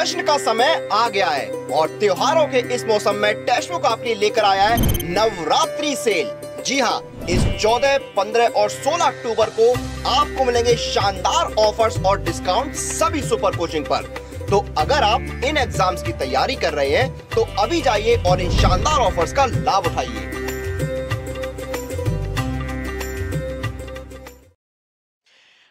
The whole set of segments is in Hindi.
जश्न का समय आ गया है और त्योहारों के इस मौसम में टैशो का अपनी लेकर आया है नवरात्रि सेल जी हाँ इस 14, 15 और 16 अक्टूबर को आपको मिलेंगे शानदार ऑफर्स और डिस्काउंट सभी सुपर कोचिंग पर तो अगर आप इन एग्जाम्स की तैयारी कर रहे हैं तो अभी जाइए और इन शानदार ऑफर्स का लाभ उठाइए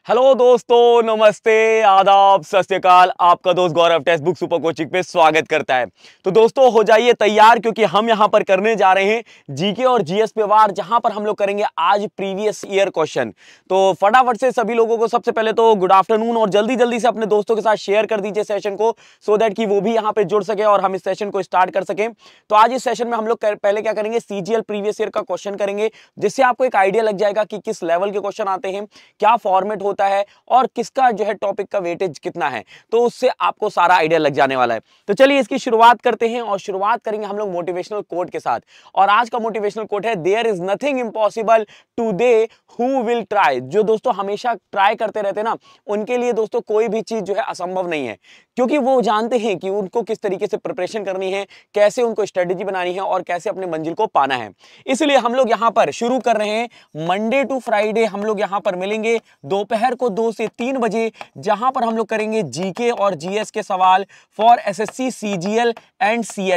हेलो दोस्तों नमस्ते आदाब सत आपका दोस्त Gaurav Testbook super coaching पे स्वागत करता है तो दोस्तों हो जाइए तैयार क्योंकि हम यहाँ पर करने जा रहे हैं जीके और जीएस पे वार जहां पर हम लोग करेंगे आज प्रीवियस ईयर क्वेश्चन तो फटाफट से सभी लोगों को सबसे पहले तो गुड आफ्टरनून और जल्दी जल्दी से अपने दोस्तों के साथ शेयर कर दीजिए सेशन को सो दैट कि वो भी यहाँ पे जुड़ सके और हम इस सेशन को स्टार्ट कर सकें तो आज इस सेशन में हम लोग पहले क्या करेंगे सी प्रीवियस ईयर का क्वेश्चन करेंगे जिससे आपको एक आइडिया लग जाएगा कि किस लेवल के क्वेश्चन आते हैं क्या फॉर्मेट होते होता है और किसका जो है टॉपिक का वेटेज कितना है तो उससे आपको सारा आइडिया लग जाने वाला है तो चलिए इसकी शुरुआत करते हैं और शुरुआत करेंगे हम लोग मोटिवेशनल कोट के साथ और आज का मोटिवेशनल कोट है there is nothing impossible to they who will try जो दोस्तों हमेशा ट्राई करते रहते ना उनके लिए दोस्तों कोई भी चीज जो है असंभव नहीं है क्योंकि वो जानते हैं कि उनको किस तरीके से प्रिपरेशन करनी है कैसे उनको स्ट्रेटेजी बनानी है और कैसे अपने मंजिल को पाना है इसलिए हम लोग यहाँ पर शुरू कर रहे हैं मंडे टू फ्राइडे हम लोग यहाँ पर मिलेंगे दोपहर को दो से तीन बजे जहाँ पर हम लोग करेंगे जीके और जीएस के सवाल for S CGL and C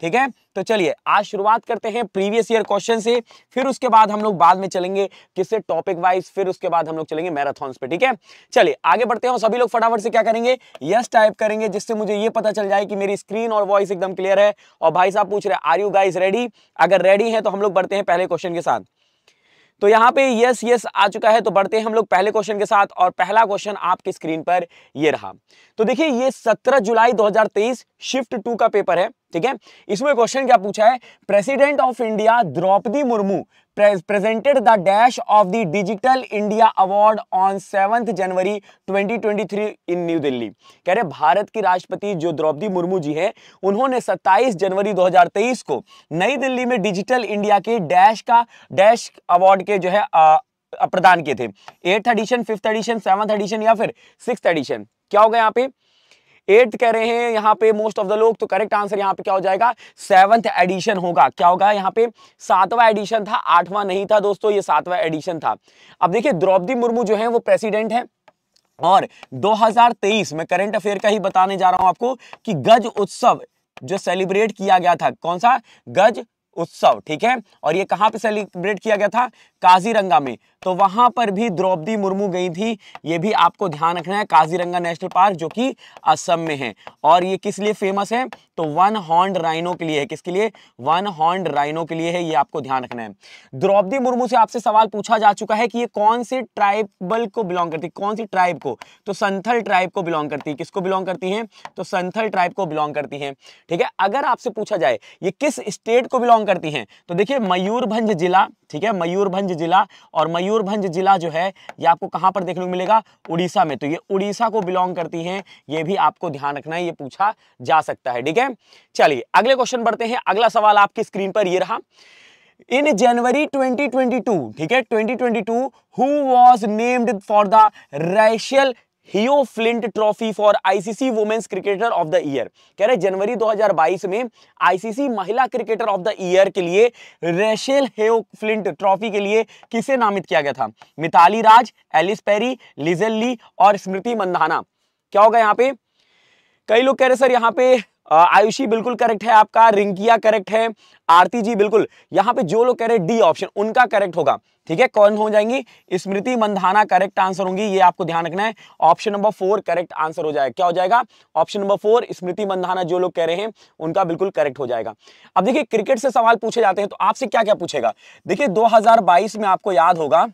ठीक है तो चलिए आज शुरुआत करते हैं प्रीवियस ईयर क्वेश्चन से फिर उसके बाद हम लोग बाद में चलेंगे किससे टॉपिक वाइज फिर उसके बाद हम लोग चलेंगे मैराथॉन्स पे ठीक है चलिए आगे बढ़ते हैं सभी लोग फटाफट से क्या करेंगे यस टाइप करेंगे जिससे मुझे ये पता चल जाए कि मेरी स्क्रीन और वॉइस एकदम क्लियर है और भाई साहब पूछ रहे आर यू गाइज रेडी अगर रेडी है तो हम लोग बढ़ते हैं पहले क्वेश्चन के साथ तो यहाँ पे यस यस आ चुका है तो बढ़ते हैं हम लोग पहले क्वेश्चन के साथ और पहला क्वेश्चन आपकी स्क्रीन पर ये रहा तो देखिए ये 17 जुलाई 2023 शिफ्ट टू का पेपर है ठीक है इसमें क्वेश्चन क्या पूछा है president of India Droupadi Murmu presented the dash of the digital India award on seventh January 2023 in new Delhi कह रहे भारत की राष्ट्रपति जो द्रौपदी मुर्मू जी हैं उन्होंने 27 जनवरी 2023 को नई दिल्ली में डिजिटल इंडिया के डैश का डैश अवार्ड के जो है प्रदान किए थे eighth edition fifth edition seventh edition या फिर सिक्स एडिशन क्या होगा यहाँ पे एट्थ कह रहे हैं यहाँ पे मोस्ट ऑफ द लोग तो करेक्ट आंसर यहाँ पे क्या हो जाएगा सेवंथ एडिशन होगा क्या होगा यहाँ पे सातवां एडिशन था आठवां नहीं था दोस्तों ये सातवां एडिशन था अब देखिए द्रौपदी मुर्मू जो है वो प्रेसिडेंट है और 2023 में करंट अफेयर का ही बताने जा रहा हूं आपको कि गज उत्सव जो सेलिब्रेट किया गया था कौन सा गज उत्सव ठीक है और ये कहाँ पे सेलिब्रेट किया गया था काजीरंगा में तो वहां पर भी द्रौपदी मुर्मू गई थी ये भी आपको ध्यान रखना है काजीरंगा नेशनल पार्क जो कि असम में है और ये किस लिए फेमस है तो वन हॉर्न राइनो के लिए है किसके लिए वन हॉर्न राइनो के लिए है ये आपको ध्यान रखना है द्रौपदी मुर्मू से आपसे सवाल पूछा जा चुका है कि ये कौन से ट्राइबल को बिलोंग करती है कौन सी ट्राइब को तो संथल ट्राइब को बिलोंग करती है किसको बिलोंग करती है तो संथल ट्राइब को बिलोंग करती है ठीक है अगर आपसे पूछा जाए ये किस स्टेट को बिलोंग करती है तो देखिए मयूरभंज जिला ठीक है मयूरभंज जिला और मयूर मयूरभंज जिला जो है ये आपको कहाँ पर देखने को मिलेगा उड़ीसा में तो ये उड़ीसा को बिलोंग करती हैं ये भी आपको ध्यान रखना है ये पूछा जा सकता है ठीक है चलिए अगले क्वेश्चन बढ़ते हैं अगला सवाल आपकी स्क्रीन पर ये रहा इन जनवरी 2022 ठीक है 2022 who was named for the Rachael Heyhoe Flint trophy for ICC women's cricketer of the year कह रहे जनवरी 2022 में आईसीसी महिला क्रिकेटर ऑफ द ईयर के लिए रेशेल हेओ फ्लिंट ट्रॉफी के लिए किसे नामित किया गया था Mithali Raj Ellyse Perry Lizelle Lee और स्मृति मंदाना क्या होगा यहाँ पे कई लोग कह रहे सर यहाँ पे आयुषी बिल्कुल करेक्ट है आपका रिंकिया करेक्ट है आरती जी बिल्कुल यहाँ पे जो लोग कह रहे हैं डी ऑप्शन उनका करेक्ट होगा ठीक है कौन हो जाएंगी स्मृति मंधाना करेक्ट आंसर होंगी ये आपको ध्यान रखना है option number four correct answer हो जाएगा क्या हो जाएगा option number four Smriti Mandhana जो लोग कह रहे हैं उनका बिल्कुल करेक्ट हो जाएगा अब देखिए क्रिकेट से सवाल पूछे जाते हैं तो आपसे क्या क्या पूछेगा देखिए 2022 में आपको याद होगा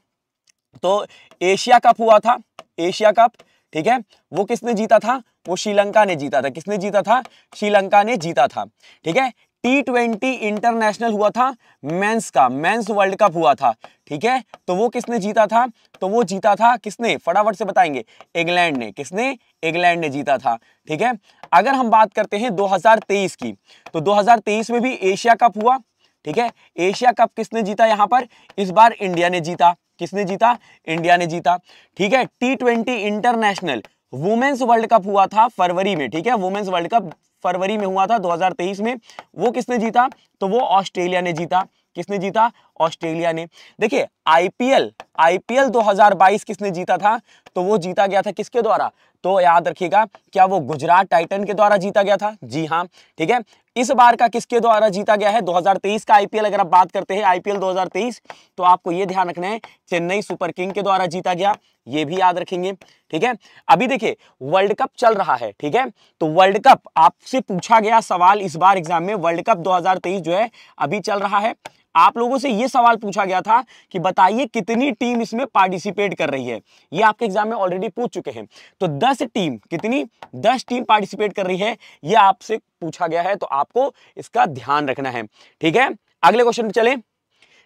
तो एशिया कप हुआ था एशिया कप ठीक है वो किसने जीता था वो श्रीलंका ने जीता था किसने जीता था श्रीलंका ने जीता था ठीक है टी ट्वेंटी इंटरनेशनल हुआ था मेंस का मेंस वर्ल्ड कप हुआ था ठीक है तो वो किसने जीता था तो वो जीता था किसने फटाफट से बताएंगे इंग्लैंड ने किसने इंग्लैंड ने जीता था ठीक है अगर हम बात करते हैं 2023 की तो 2023 में भी एशिया कप हुआ ठीक है एशिया कप किसने जीता यहां पर इस बार इंडिया ने जीता किसने जीता इंडिया ने जीता ठीक है T twenty international women's world cup हुआ था फरवरी में ठीक है वुमेन्स वर्ल्ड कप फरवरी में हुआ था 2023 में वो किसने जीता तो वो ऑस्ट्रेलिया ने जीता किसने जीता ऑस्ट्रेलिया ने देखिए आईपीएल आईपीएल 2022 किसने जीता था तो वो जीता गया था किसके द्वारा तो याद रखिएगा क्या वो गुजरात टाइटन के द्वारा जीता गया था जी हाँ ठीक है इस बार का किसके द्वारा जीता गया है 2023 का आईपीएल अगर आप बात करते हैं आईपीएल 2023 तो आपको ये ध्यान रखना है चेन्नई सुपर किंग के द्वारा जीता गया ये भी याद रखेंगे ठीक है अभी देखिए वर्ल्ड कप चल रहा है ठीक है तो वर्ल्ड कप आपसे पूछा गया सवाल इस बार एग्जाम में वर्ल्ड कप दो जो है अभी चल रहा है आप लोगों से यह सवाल पूछा गया था कि बताइए कितनी टीम इसमें पार्टिसिपेट कर रही है यह आपके एग्जाम में ऑलरेडी पूछ चुके हैं तो दस टीम कितनी दस टीम पार्टिसिपेट कर रही है यह आपसे पूछा गया है तो आपको इसका ध्यान रखना है ठीक है अगले क्वेश्चन चले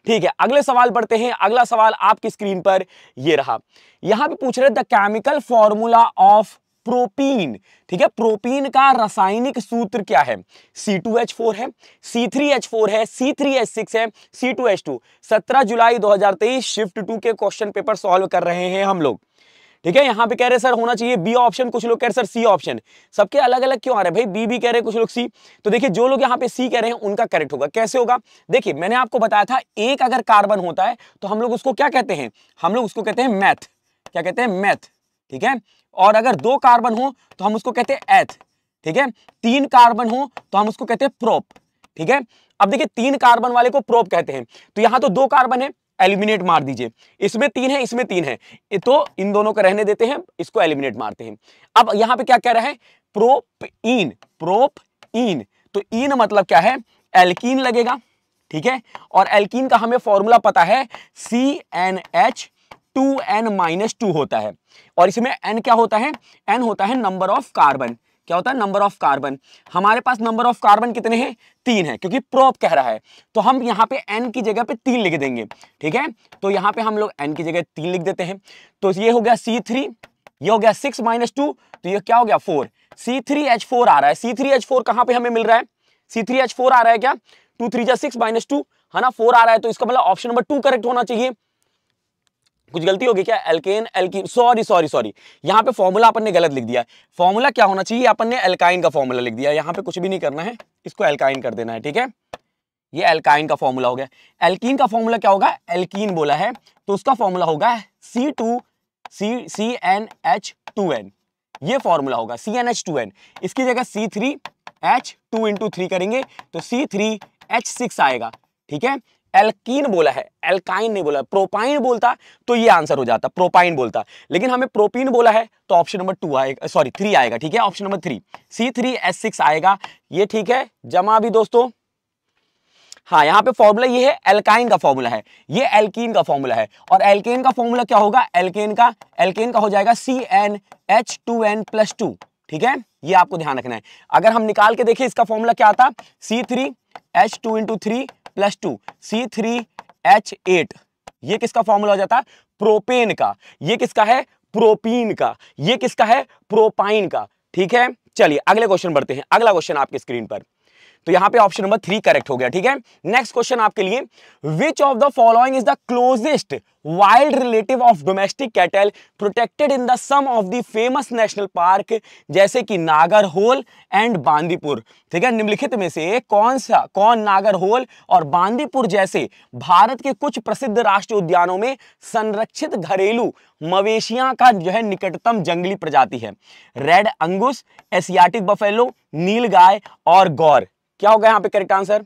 ठीक है अगले सवाल पढ़ते हैं अगला सवाल आपकी स्क्रीन पर यह रहा यहां पर पूछ रहे the chemical formula of propene ठीक है प्रोपीन का रासायनिक सूत्र क्या है C2H4 है C3H4 है C3H6 है C2H2 17 जुलाई 2023 शिफ्ट टू के क्वेश्चन पेपर सॉल्व कर रहे हैं हम लोग ठीक है यहाँ पे कह रहे सर होना चाहिए बी ऑप्शन कुछ लोग कह रहे सर सी ऑप्शन सबके अलग अलग क्यों आ रहे हैं भाई बी भी कह रहे हैं कुछ लोग सी तो देखिए जो लोग यहाँ पे सी कह रहे हैं उनका करेक्ट होगा कैसे होगा देखिए मैंने आपको बताया था एक अगर कार्बन होता है तो हम लोग उसको क्या कहते हैं हम लोग उसको कहते हैं मैथ क्या कहते हैं मैथ ठीक है और अगर दो कार्बन हो तो हम उसको कहते हैं एथ ठीक है तीन कार्बन हो तो हम उसको कहते हैं प्रोप ठीक है अब देखिए तीन कार्बन वाले को प्रोप कहते हैं तो यहां तो दो कार्बन है एलिमिनेट मार दीजिए इसमें तीन है इसमें तीन है तो इन दोनों को रहने देते हैं इसको एलिमिनेट मारते हैं अब यहां पे क्या कह रहा है प्रोप इन प्रोप इन तो इन मतलब क्या है एल्कीन लगेगा ठीक है और एल्कीन का हमें फॉर्मूला पता है C N H two N minus two होता है और इसमें एन क्या होता है एन होता है नंबर ऑफ कार्बन क्या होता है नंबर ऑफ कार्बन हमारे पास नंबर ऑफ कार्बन कितने हैं तीन है क्योंकि प्रोप कह रहा है तो हम यहाँ पे एन की जगह पे तीन लिख देंगे ठीक है तो यहाँ पे हम लोग एन की जगह तीन लिख देते हैं तो ये हो गया सी थ्री ये हो गया सिक्स माइनस टू तो ये क्या हो गया four C three H four आ रहा है सी थ्री एच फोर कहाँ पे हमें मिल रहा है सी थ्री एच फोर आ रहा है क्या टू थ्री जा सिक्स माइनस टू है ना फोर आ रहा है तो इसका मतलब ऑप्शन नंबर टू करेक्ट होना चाहिए कुछ गलती होगी क्या alkane alkene sorry sorry sorry यहाँ पे फॉर्मूला अपन ने गलत लिख दिया फॉर्मूला क्या होना चाहिए अपन ने एल्काइन का फॉर्मूला लिख दिया यहाँ पे कुछ भी नहीं करना है इसको एल्काइन कर देना है ठीक है ये एल्काइन का फॉर्मूला हो गया एल्कीन का फॉर्मूला क्या होगा एल्कीन बोला है तो उसका फॉर्मूला होगा C two C C N H two N ये फॉर्मूला होगा C N H two N इसकी जगह C three H two two three करेंगे तो सी थ्री एच सिक्स आएगा ठीक है एल्कीन बोला है एल्काइन नहीं बोला प्रोपाइन बोलता तो ये आंसर हो जाता प्रोपाइन बोलता लेकिन हमें प्रोपीन बोला है तो ऑप्शन नंबर टू आएगा सॉरी थ्री आएगा ठीक है option number three C three S six आएगा ये ठीक है जमा भी दोस्तों हाँ यहाँ पे फॉर्मूला ये है एल्काइन का फॉर्मूला है ये एल्कीन का फॉर्मूला है और एल्केन का फॉर्मूला क्या होगा एल्केन का एल्केन का हो जाएगा C N H two N plus two ठीक है ये आपको ध्यान रखना है अगर हम निकाल के देखें इसका फॉर्मूला क्या आता C three H two into three plus two C three H eight ये किसका फॉर्मूला हो जाता है प्रोपेन का ये किसका है प्रोपीन का ये किसका है प्रोपाइन का ठीक है चलिए अगले क्वेश्चन बढ़ते हैं अगला क्वेश्चन आपके स्क्रीन पर तो यहां पे ऑप्शन नंबर थ्री करेक्ट हो गया ठीक है नेक्स्ट क्वेश्चन आपके लिए which of the following is the closest wild relative of domestic cattle protected in the sum of the famous national park जैसे कि नागर होल एंड बांदीपुर ठीक है निम्नलिखित में से कौन सा कौन नागर होल और बांदीपुर जैसे भारत के कुछ प्रसिद्ध राष्ट्रीय उद्यानों में संरक्षित घरेलू मवेशियां का जो है निकटतम जंगली प्रजाति है red Angus Asiatic buffalo nilgai और गौर क्या होगा यहाँ पे करेक्ट आंसर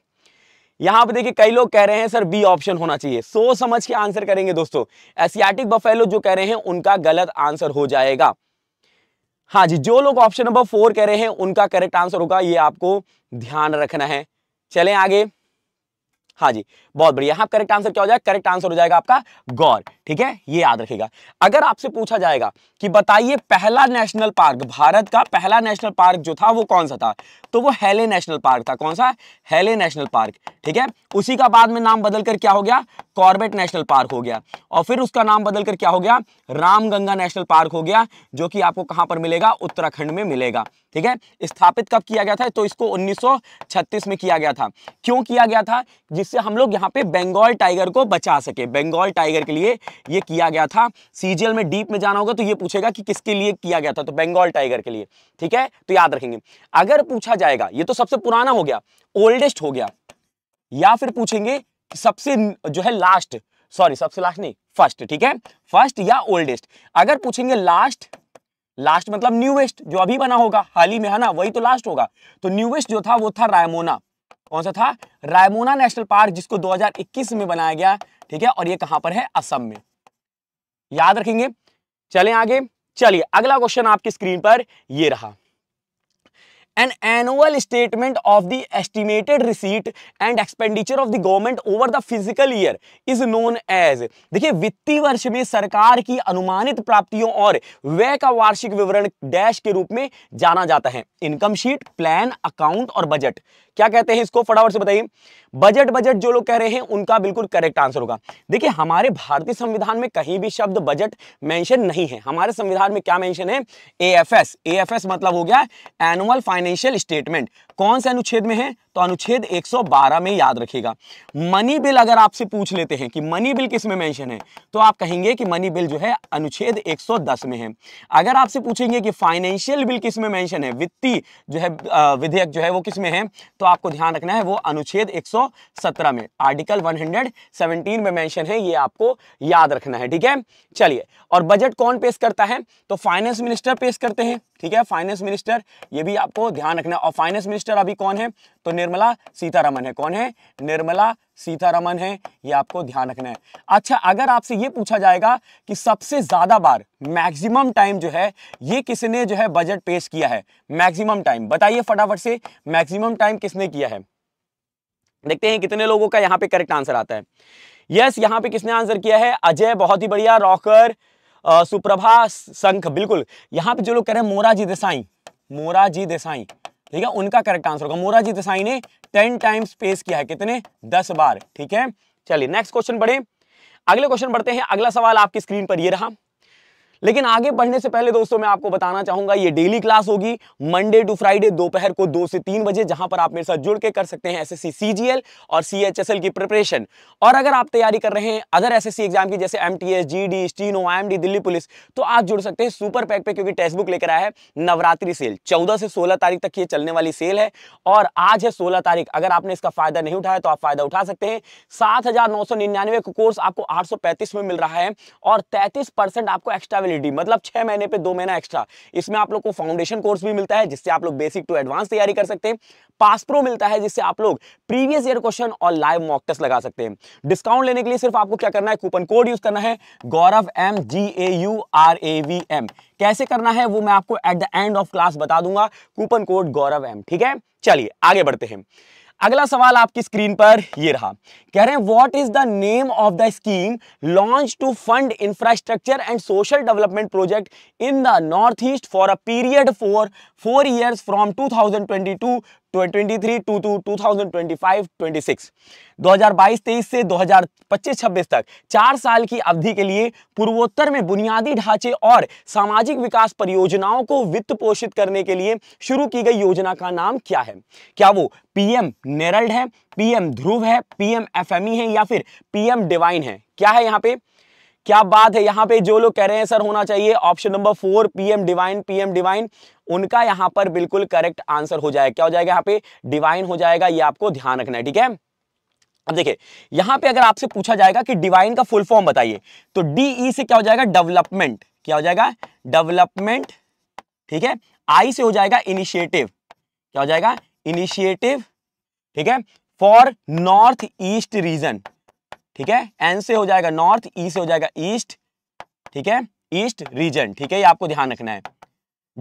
यहाँ पे देखिए कई लोग कह रहे हैं सर बी ऑप्शन होना चाहिए सो समझ के आंसर करेंगे दोस्तों एसियाटिक बफेलो जो कह रहे हैं उनका गलत आंसर हो जाएगा हाँ जी जो लोग ऑप्शन नंबर फोर कह रहे हैं उनका करेक्ट आंसर होगा ये आपको ध्यान रखना है चलें आगे हाँ जी बहुत बढ़िया यहां करेक्ट आंसर क्या हो जाएगा करेक्ट आंसर हो जाएगा आपका गौर ठीक है ये याद रखेगा अगर आपसे पूछा जाएगा कि बताइए पहला नेशनल पार्क भारत का पहला नेशनल पार्क जो था वो कौन सा था तो वो हेले नेशनल पार्क था कौन सा हेले नेशनल पार्क ठीक है उसी का बाद में नाम बदलकर क्या हो गया कॉर्बेट नेशनल पार्क हो गया और फिर उसका नाम बदलकर क्या हो गया रामगंगा नेशनल पार्क हो गया जो कि आपको कहां पर मिलेगा उत्तराखंड में मिलेगा ठीक है स्थापित कब किया गया था तो इसको 1936 में किया गया था क्यों किया गया था जिससे हम लोग यहाँ पे बंगाल टाइगर को बचा सके बंगाल टाइगर के लिए ये किया गया था सीजीएल में डीप में जाना होगा तो ये पूछेगा कि किसके लिए किया गया था तो बंगाल टाइगर के लिए ठीक है तो याद रखेंगे अगर पूछा जाएगा ये तो सबसे पुराना हो गया ओल्डेस्ट हो गया या फिर पूछेंगे सबसे जो है लास्ट सॉरी सबसे लास्ट नहीं फर्स्ट ठीक है फर्स्ट या ओल्डेस्ट अगर पूछेंगे लास्ट लास्ट मतलब न्यूएस्ट जो अभी बना होगा हाल ही में है ना वही तो लास्ट होगा तो न्यूएस्ट जो था वो था रायमोना कौन सा था रायमोना नेशनल पार्क जिसको 2021 में बनाया गया ठीक है और ये कहां पर है असम में याद रखेंगे चलें आगे चलिए अगला क्वेश्चन आपकी स्क्रीन पर ये रहा an annual statement of the estimated receipt and expenditure of the government over the physical year is known as देखिए वित्तीय वर्ष में सरकार की अनुमानित प्राप्तियों और व्यय का वार्षिक विवरण डैश के रूप में जाना जाता है इनकम शीट प्लान अकाउंट और बजट क्या कहते हैं इसको फटाफट से बताइए बजट बजट जो लोग कह रहे हैं उनका बिल्कुल करेक्ट आंसर होगा देखिए हमारे भारतीय संविधान में कहीं भी शब्द बजट मेंशन नहीं है हमारे संविधान में क्या मेंशन है एएफएस एएफएस मतलब हो गया एनुअल फाइनेंशियल स्टेटमेंट कौन से अनुच्छेद में है तो अनुच्छेद 112 में याद रखिएगा मनी बिल अगर आपसे पूछ लेते हैं कि मनी बिल किस में मेंशन है तो आप कहेंगे कि मनी बिल जो है अनुच्छेद 110 में है अगर आपसे पूछेंगे कि फाइनेंशियल बिल किस में मेंशन है वित्तीय जो है विधेयक जो है वो किस में है तो आपको ध्यान रखना है वो अनुच्छेद एक में आर्टिकल वन में मैंशन है ये आपको याद रखना है ठीक है चलिए और बजट कौन पेश करता है तो फाइनेंस मिनिस्टर पेश करते हैं ठीक है फाइनेंस मिनिस्टर ये भी आपको ध्यान रखना और फाइनेंस मिनिस्टर अभी कौन है तो निर्मला सीतारमन है कौन है निर्मला सीतारमन है ये आपको ध्यान रखना है अच्छा अगर आपसे ये पूछा जाएगा कि सबसे ज्यादा बार मैक्सिमम टाइम जो है ये किसने जो है बजट पेश किया है मैक्सिमम टाइम बताइए फटाफट से मैक्सिमम टाइम किसने किया है देखते हैं कितने लोगों का यहाँ पे करेक्ट आंसर आता है यस yes, यहाँ पे किसने आंसर किया है अजय बहुत ही बढ़िया रॉकर सुप्रभा संख बिल्कुल यहाँ पे जो लोग कह रहे हैं मोराजी देसाई मोराजी देसाई ठीक है उनका करेक्ट आंसर होगा मोराजी देसाई ने टेन टाइम्स पेश किया है कितने दस बार ठीक है चलिए नेक्स्ट क्वेश्चन बढ़े अगले क्वेश्चन बढ़ते हैं अगला सवाल आपकी स्क्रीन पर ये रहा लेकिन आगे बढ़ने से पहले दोस्तों मैं आपको बताना चाहूंगा ये डेली क्लास होगी मंडे टू फ्राइडे दोपहर को दो से तीन बजे जहां पर आप मेरे साथ जुड़ के कर सकते हैं एसएससी सीजीएल और सीएचएसएल की प्रिपरेशन और अगर आप तैयारी कर रहे हैं अदर एसएससी एग्जाम की जैसे MTS GD steno IMD Delhi police तो आप जुड़ सकते हैं सुपर पैक पे क्योंकि टेक्स्ट बुक लेकर आया है नवरात्रि सेल चौदह से सोलह तारीख तक ये चलने वाली सेल है और आज है सोलह तारीख अगर आपने इसका फायदा नहीं उठाया तो आप फायदा उठा सकते हैं सात हजार नौ सौ निन्यानवे कोर्स आपको आठ सौ में मिल रहा है और तैतीस परसेंट आपको एक्स्ट्रा वैलिडिटी मतलब छह महीने पे दो महीना एक्स्ट्रा इसमें आप लोग को फाउंडेशन कोर्स भी मिलता है जिससे आप लोग बेसिक टू एडवांस तैयारी कर सकते हैं पास प्रो मिलता है जिससे आप लोग प्रीवियस ईयर क्वेश्चन और लाइव मॉक टेस्ट लगा सकते हैं डिस्काउंट लेने के लिए सिर्फ आपको क्या करना है कूपन कोड यूज करना है Gaurav M G A U R A V M कैसे करना है वो मैं आपको at the end of class बता दूंगा कूपन कोड गौरव एम ठीक है चलिए आगे बढ़ते हैं अगला सवाल आपकी स्क्रीन पर ये रहा कह रहे हैं what is the name of the scheme launch to fund infrastructure and social development project in the north east for a period for four years from 2022 23, 22, 2025, 26, 2022 से 2025-26 तक चार साल की अवधि के लिए पूर्वोत्तर में बुनियादी ढांचे और सामाजिक विकास परियोजनाओं को वित्त पोषित करने के लिए शुरू की गई योजना का नाम क्या है क्या वो पीएम नेरल्ड है पीएम ध्रुव है पीएम एफएमई है या फिर पीएम डिवाइन है क्या है यहाँ पे क्या बात है यहाँ पे जो लोग कह रहे हैं सर होना चाहिए option number four PM DevINE PM DevINE उनका यहाँ पर बिल्कुल करेक्ट आंसर हो जाएगा क्या हो जाएगा यहाँ पे डिवाइन हो जाएगा ये आपको ध्यान रखना है ठीक है अब देखिए यहां पे अगर आपसे पूछा जाएगा कि डिवाइन का फुल फॉर्म बताइए तो डीई e से क्या हो जाएगा डेवलपमेंट क्या हो जाएगा डेवलपमेंट ठीक है आई से हो जाएगा इनिशिएटिव क्या हो जाएगा इनिशिएटिव ठीक है फॉर नॉर्थ ईस्ट रीजन ठीक है एन से हो जाएगा नॉर्थ ई e से हो जाएगा ईस्ट ठीक है ईस्ट रीजन ठीक है ये आपको ध्यान रखना है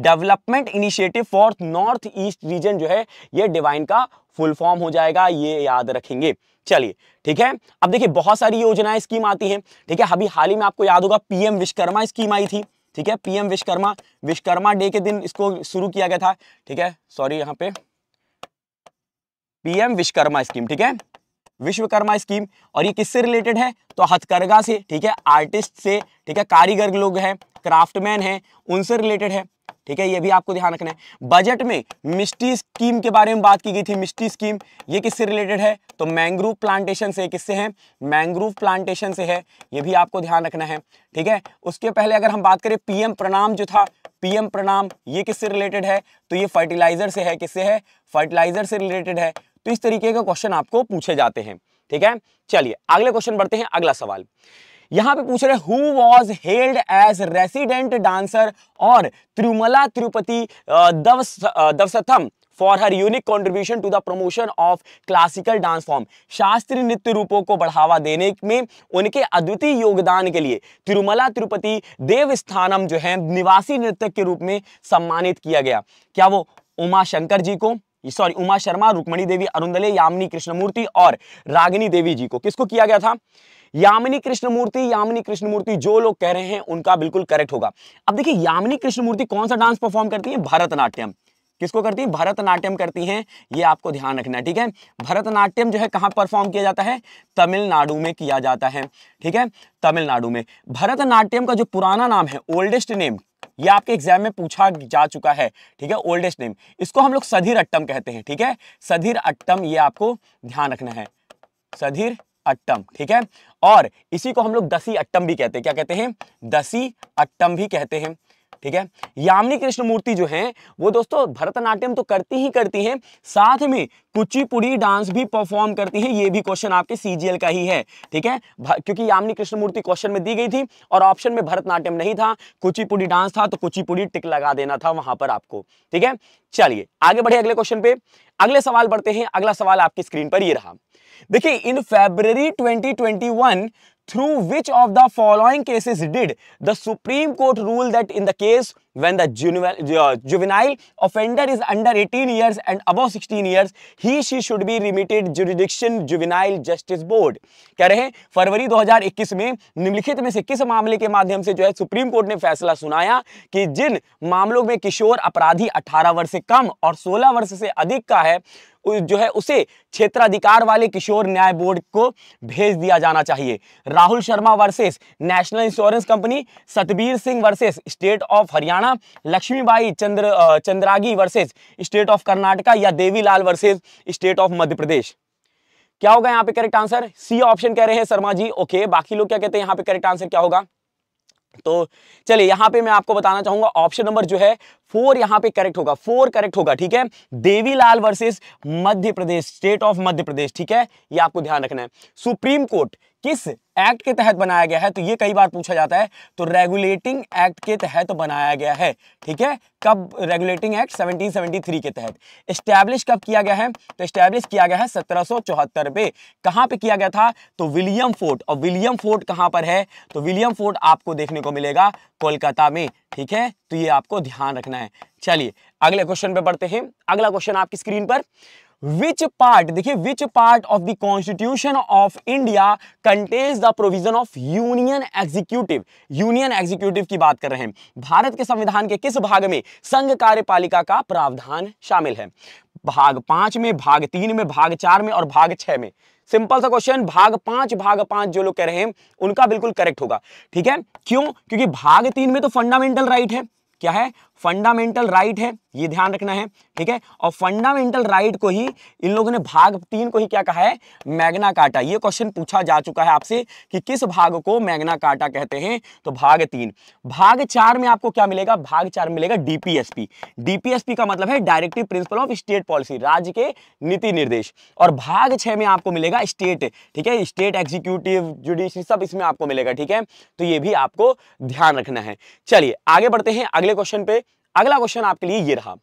development initiative for north east region जो है ये डिवाइन का फुल फॉर्म हो जाएगा ये याद रखेंगे चलिए ठीक है अब देखिए बहुत सारी योजनाएं स्कीम आती हैं ठीक है अभी हाल ही में आपको याद होगा पीएम विश्वकर्मा स्कीम आई थी ठीक है पीएम विश्वकर्मा विश्वकर्मा डे के दिन इसको शुरू किया गया था ठीक है सॉरी यहाँ पे पीएम विश्वकर्मा स्कीम ठीक है विश्वकर्मा स्कीम और ये किससे रिलेटेड है तो हथकरघा से ठीक है आर्टिस्ट से ठीक है कारीगर लोग हैं क्राफ्टमैन हैं उनसे रिलेटेड है ठीक है ये भी आपको ध्यान रखना है बजट में मिस्टी स्कीम के बारे में बात की गई थी मिस्टी स्कीम ये किससे रिलेटेड है तो मैंग्रोव प्लांटेशन से किससे है मैंग्रोव प्लांटेशन से है ये भी आपको ध्यान रखना है ठीक है उसके पहले अगर हम बात करें पीएम प्रणाम जो था पीएम प्रणाम ये किससे रिलेटेड है तो ये फर्टिलाइजर से है किससे है फर्टिलाइजर से रिलेटेड है तो इस तरीके का क्वेश्चन आपको पूछे जाते हैं ठीक है चलिए अगले क्वेश्चन बढ़ते हैं अगला सवाल यहां पे पूछ रहे who was held as resident dancer और Tirumala Tirupati Devasthanam for her unique contribution to the promotion of classical dance form शास्त्रीय नृत्य रूपों को बढ़ावा देने में उनके अद्वितीय योगदान के लिए तिरुमला तिरुपति देवस्थानम जो है निवासी नृत्य के रूप में सम्मानित किया गया क्या वो उमा शंकर जी को सॉरी उमा शर्मा रुक्मणी देवी अरुंदले यामिनी कृष्णमूर्ति और रागिनी देवी जी को किसको किया गया था यामिनी कृष्णमूर्ति यामिनी कृष्णमूर्ति जो लोग कह रहे हैं उनका बिल्कुल करेक्ट होगा अब देखिए यामिनी कृष्णमूर्ति कौन सा डांस परफॉर्म करती है भरतनाट्यम किसको करती है भरतनाट्यम करती है ये आपको ध्यान रखना है ठीक है भरतनाट्यम जो है कहां परफॉर्म किया जाता है तमिलनाडु में किया जाता है ठीक है तमिलनाडु में भरतनाट्यम का जो पुराना नाम है ओल्डेस्ट नेम ये आपके एग्जाम में पूछा जा चुका है ठीक है ओल्डेस्ट नेम इसको हम लोग सधीर अट्टम कहते हैं ठीक है सधीर अट्टम ये आपको ध्यान रखना है सधीर अट्टम ठीक है और इसी को हम लोग दसी अट्टम भी कहते हैं क्या कहते हैं दसी अट्टम भी कहते हैं ठीक है यामिनी कृष्णमूर्ति जो हैं वो दोस्तों भरतनाट्यम तो करती ही करती हैं साथ में कुचिपुड़ी डांस भी परफॉर्म करती हैं ये भी क्वेश्चन आपके सीजीएल का ही है ठीक है क्योंकि यामिनी कृष्णमूर्ति क्वेश्चन में दी गई थी और ऑप्शन में भरतनाट्यम नहीं था कुचिपुड़ी डांस था तो कुचिपुड़ी टिक लगा देना था वहां पर आपको ठीक है चलिए आगे बढ़े अगले क्वेश्चन पे अगले सवाल बढ़ते हैं अगला सवाल आपकी स्क्रीन पर ये रहा देखिए इन February 2021 through which of the following cases did the Supreme Court rule that in the case when the juvenile, uh, juvenile offender is under 18 years and above 16 years he she should be remitted jurisdiction juvenile justice board कह रहे हैं फरवरी 2021 में निम्नलिखित में से किस मामले के माध्यम से जो है सुप्रीम कोर्ट ने फैसला सुनाया कि जिन मामलों में किशोर अपराधी 18 वर्ष से कम और 16 वर्ष से अधिक का है जो है उसे क्षेत्राधिकार वाले किशोर न्याय बोर्ड को भेज दिया जाना चाहिए Rahul Sharma versus National Insurance Company Satbir Singh versus state of Haryana ना Lakshmibai Chandra Chandragi versus state of Karnataka या Devilal versus state of Madhya Pradesh क्या होगा यहाँ पे करेक्ट आंसर सी ऑप्शन कह रहे हैं शर्मा जी ओके बाकी लोग क्या कहते हैं यहाँ पे करेक्ट आंसर क्या होगा तो चलिए यहां पे मैं आपको बताना चाहूंगा ऑप्शन नंबर जो है फोर यहां पे करेक्ट होगा फोर करेक्ट होगा ठीक है Devilal versus Madhya Pradesh state of Madhya Pradesh ठीक है ये आपको ध्यान रखना है सुप्रीम कोर्ट किस एक्ट के तहत बनाया गया है तो ये कई बार पूछा जाता है तो रेगुलेटिंग एक्ट के तहत बनाया गया है ठीक है कब रेगुलेटिंग एक्ट 1773 के तहत एस्टैब्लिश कब किया गया है तो एस्टैब्लिश किया गया है 1774 पे कहाँ पे किया गया था तो विलियम फोर्ट और विलियम फोर्ट कहाँ पर है तो विलियम फोर्ट आपको देखने को मिलेगा कोलकाता में ठीक है तो ये आपको ध्यान रखना है चलिए अगले क्वेश्चन पे बढ़ते हैं अगला क्वेश्चन आपकी स्क्रीन पर विच पार्ट देखिए which part of the constitution of India contains the provision of union executive union executive की बात कर रहे हैं भारत के संविधान के किस भाग में संघ कार्यपालिका का प्रावधान शामिल है भाग पांच में भाग तीन में भाग चार में और भाग छह में सिंपल सा क्वेश्चन भाग पांच भाग पांच जो लोग कह रहे हैं उनका बिल्कुल करेक्ट होगा ठीक है क्यों क्योंकि भाग तीन में तो फंडामेंटल राइट है क्या है फंडामेंटल राइट है ये ध्यान रखना है ठीक है और फंडामेंटल राइट को ही इन लोगों ने भाग तीन को ही क्या कहा है मैग्ना काटा ये क्वेश्चन पूछा जा चुका है आपसे कि किस भाग को मैग्ना काटा कहते हैं तो भाग तीन भाग चार में आपको क्या मिलेगा भाग चार मिलेगा डीपीएसपी डीपीएसपी का मतलब है directive principle of state policy राज्य के नीति निर्देश और भाग छह में आपको मिलेगा स्टेट ठीक है स्टेट एग्जीक्यूटिव जुडिशरी सब इसमें आपको मिलेगा ठीक है तो ये भी आपको ध्यान रखना है चलिए आगे बढ़ते हैं अगले क्वेश्चन पे अगला क्वेश्चन आपके लिए ये रहा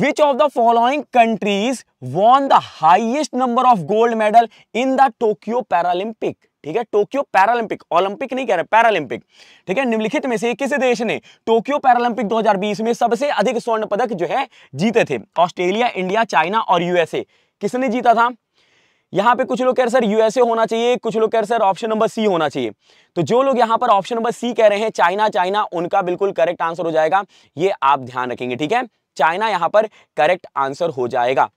which of the following countries won the highest number of gold medal in the Tokyo Paralympic ठीक है टोक्यो पैरालंपिक ओलंपिक नहीं कह रहे पैरालंपिक ठीक है निम्नलिखित में से किस देश ने टोक्यो पैरालंपिक 2020 में सबसे अधिक स्वर्ण पदक जो है जीते थे ऑस्ट्रेलिया इंडिया चाइना और यूएसए किसने जीता था यहाँ पे कुछ लोग कह रहे सर यूएसए होना चाहिए कुछ लोग कह रहे सर ऑप्शन नंबर सी होना चाहिए तो जो लोग यहाँ पर ऑप्शन नंबर सी कह रहे हैं चाइना चाइना उनका बिल्कुल करेक्ट आंसर हो जाएगा ये आप ध्यान रखेंगे ठीक है चाइना यहाँ पर करेक्ट आंसर हो जाएगा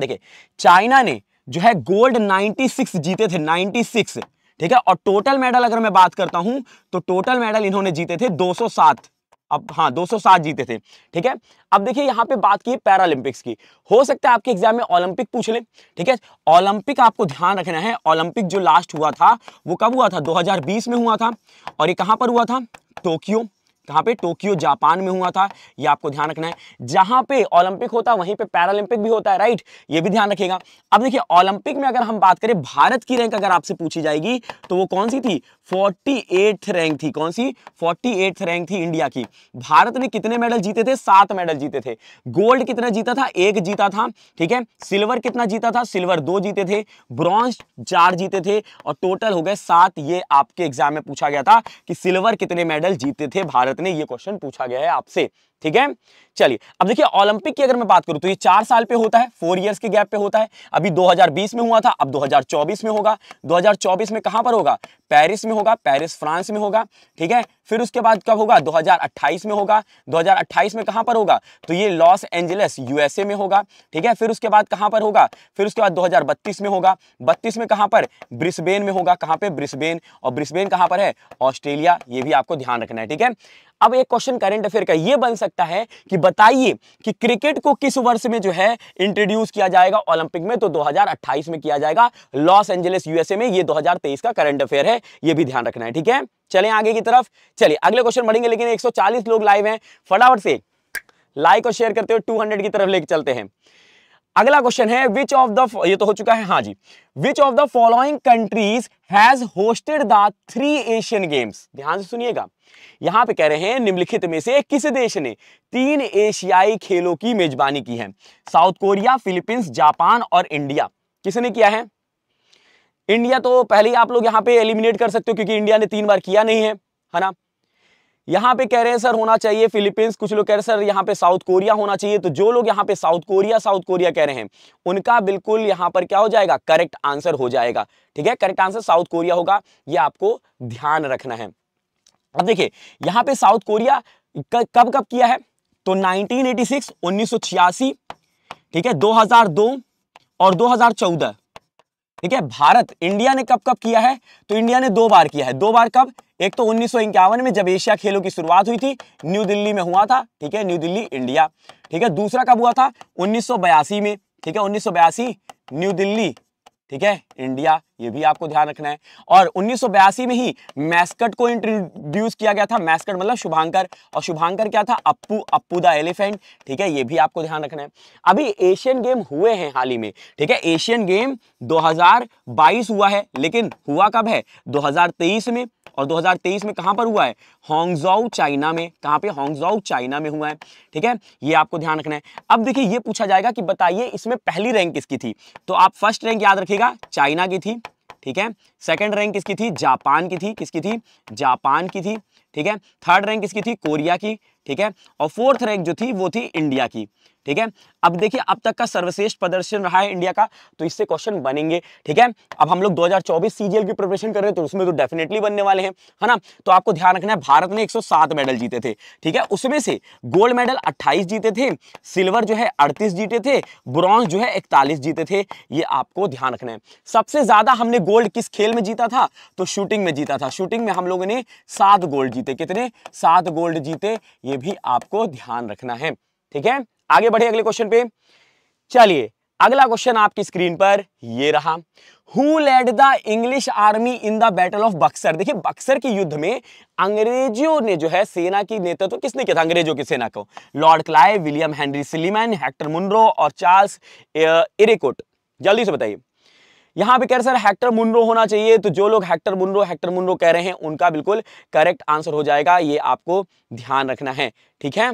देखिए चाइना ने जो है गोल्ड 96 जीते थे 96 ठीक है और टोटल मेडल अगर मैं बात करता हूं तो टोटल मेडल इन्होंने जीते थे 207 अब हाँ 207 जीते थे ठीक है अब देखिए यहाँ पे बात की पैरालंपिक्स की हो सकता है आपके एग्जाम में ओलंपिक पूछ ले ठीक है ओलंपिक आपको ध्यान रखना है ओलंपिक जो लास्ट हुआ था वो कब हुआ था 2020 में हुआ था और ये कहाँ पर हुआ था टोक्यो कहाँ पे टोक्यो जापान में हुआ था ये आपको ध्यान रखना है जहाँ पे ओलंपिक होता है वहीं पे पैरालंपिक भी होता है राइट ये भी ध्यान रखेगा अब देखिए ओलंपिक में अगर हम बात करें भारत की रैंक अगर आपसे पूछी जाएगी तो वो कौन सी थी फोर्टी रैंक थी कौन सी फोर्टी रैंक थी इंडिया की भारत ने कितने मेडल जीते थे सात मेडल जीते थे गोल्ड कितना जीता था एक जीता था ठीक है सिल्वर कितना जीता था सिल्वर दो जीते थे ब्रॉन्ज चार जीते थे और टोटल हो गए सात ये आपके एग्जाम में पूछा गया था कि सिल्वर कितने मेडल जीते थे भारत भारत ने ये क्वेश्चन पूछा गया है आपसे ठीक है चलिए अब देखिए ओलंपिक की अगर मैं बात करूं तो ये चार साल पे होता है फोर इयर्स के गैप पे होता है अभी 2020 में हुआ था अब 2024 में होगा 2024 में कहां पर होगा पेरिस में होगा पेरिस फ्रांस में होगा ठीक है फिर उसके बाद कब होगा 2028 में होगा 2028 में कहां पर होगा तो ये लॉस एंजलिस यूएसए में होगा ठीक है फिर उसके बाद कहां पर होगा फिर उसके बाद 2032 में होगा 32 में कहां पर ब्रिस्बेन में होगा कहां पे ब्रिस्बेन और ब्रिस्बेन कहां पर है ऑस्ट्रेलिया ये भी आपको ध्यान रखना है ठीक है अब एक क्वेश्चन करंट अफेयर का ये बन सकता है कि बताइए कि क्रिकेट को किस वर्ष में जो है इंट्रोड्यूस किया जाएगा ओलंपिक में तो 2028 में किया जाएगा लॉस एंजलिस यूएसए में ये 2023 का करंट अफेयर है ये भी ध्यान रखना है ठीक है चले आगे की तरफ चलिए अगले क्वेश्चन बढ़ेंगे लेकिन एक लोग लाइव है फटाफट से लाइक और शेयर करते हुए टू की तरफ लेके चलते हैं अगला क्वेश्चन है विच ऑफ द ये तो हो चुका है हाँ जी which of the following countries has hosted the three Asian games ध्यान से सुनिएगा यहां पे कह रहे हैं निम्नलिखित में से किस देश ने तीन एशियाई खेलों की मेजबानी की है साउथ कोरिया फिलीपींस जापान और इंडिया किसने किया है इंडिया तो पहले ही आप लोग यहां पे एलिमिनेट कर सकते हो क्योंकि इंडिया ने तीन बार किया नहीं है है ना यहाँ पे कह रहे हैं सर होना चाहिए फिलीपींस कुछ लोग कह रहे हैं सर यहाँ पे साउथ कोरिया होना चाहिए तो जो लोग यहाँ पे साउथ कोरिया साउथ कोरिया कह रहे हैं उनका बिल्कुल यहाँ पर क्या हो जाएगा करेक्ट आंसर हो जाएगा ठीक है करेक्ट आंसर साउथ कोरिया होगा ये आपको ध्यान रखना है अब देखिए यहाँ पे साउथ कोरिया कब कब किया है तो सौ छियासी ठीक है दो और चौदह ठीक है भारत इंडिया ने कब कब किया है तो इंडिया ने दो बार किया है दो बार कब एक तो उन्नीस में जब एशिया खेलों की शुरुआत हुई थी न्यू दिल्ली में हुआ था ठीक है न्यू दिल्ली इंडिया ठीक है दूसरा कब हुआ था उन्नीस में ठीक है उन्नीस न्यू दिल्ली ठीक है इंडिया ये भी आपको ध्यान रखना है और 1982 में ही मैस्कट को इंट्रोड्यूस किया गया था मैस्कट मतलब शुभांकर और शुभांकर क्या था अप्पू अप्पू द एलिफेंट ठीक है ये भी आपको ध्यान रखना है अभी एशियन गेम हुए हैं हाल ही में ठीक है एशियन गेम 2022 हुआ है लेकिन हुआ कब है 2023 में और 2023 में कहां पर हुआ है होंगजाऊ चाइना में कहां पे होंगजाऊ चाइना में हुआ है ठीक है ये आपको ध्यान रखना है अब देखिए ये पूछा जाएगा कि बताइए इसमें पहली रैंक किसकी थी तो आप फर्स्ट रैंक याद रखिएगा चाइना की थी ठीक है सेकंड रैंक किसकी थी जापान की थी किसकी थी जापान की थी ठीक है थर्ड रैंक किसकी थी कोरिया की ठीक है और फोर्थ रैंक जो थी वो थी इंडिया की ठीक है अब देखिए अब तक का सर्वश्रेष्ठ प्रदर्शन रहा है इंडिया का तो इससे क्वेश्चन बनेंगे ठीक है अब हम लोग 2024 सीजीएल की प्रिपरेशन कर रहे हैं तो उसमें तो डेफिनेटली बनने वाले हैं है ना तो आपको ध्यान रखना है भारत ने 107 मेडल जीते थे ठीक है उसमें से गोल्ड मेडल 28 जीते थे सिल्वर जो है अड़तीस जीते थे ब्रॉन्ज जो है इकतालीस जीते थे ये आपको ध्यान रखना है सबसे ज्यादा हमने गोल्ड किस खेल में जीता था तो शूटिंग में जीता था शूटिंग में हम लोगों ने सात गोल्ड जीते कितने सात गोल्ड जीते ये भी आपको ध्यान रखना है ठीक है आगे बढ़े अगले क्वेश्चन पे चलिए अगला क्वेश्चन आपकी स्क्रीन पर ये रहा who led the English army in the battle of Buxar देखिए बक्सर के युद्ध में अंग्रेजों ने जो है सेना की नेतृत्व तो किसने किया था अंग्रेजों की सेना को Lord Clive William Henry Sleeman Hector Munro और चार्ल्स इरेकोट जल्दी से बताइए यहां पे कह रहे सर हेक्टर मुनरो होना चाहिए तो जो लोग हेक्टर मुनरो हेक्टर मुनरो कह रहे हैं उनका बिल्कुल करेक्ट आंसर हो जाएगा ये आपको ध्यान रखना है ठीक है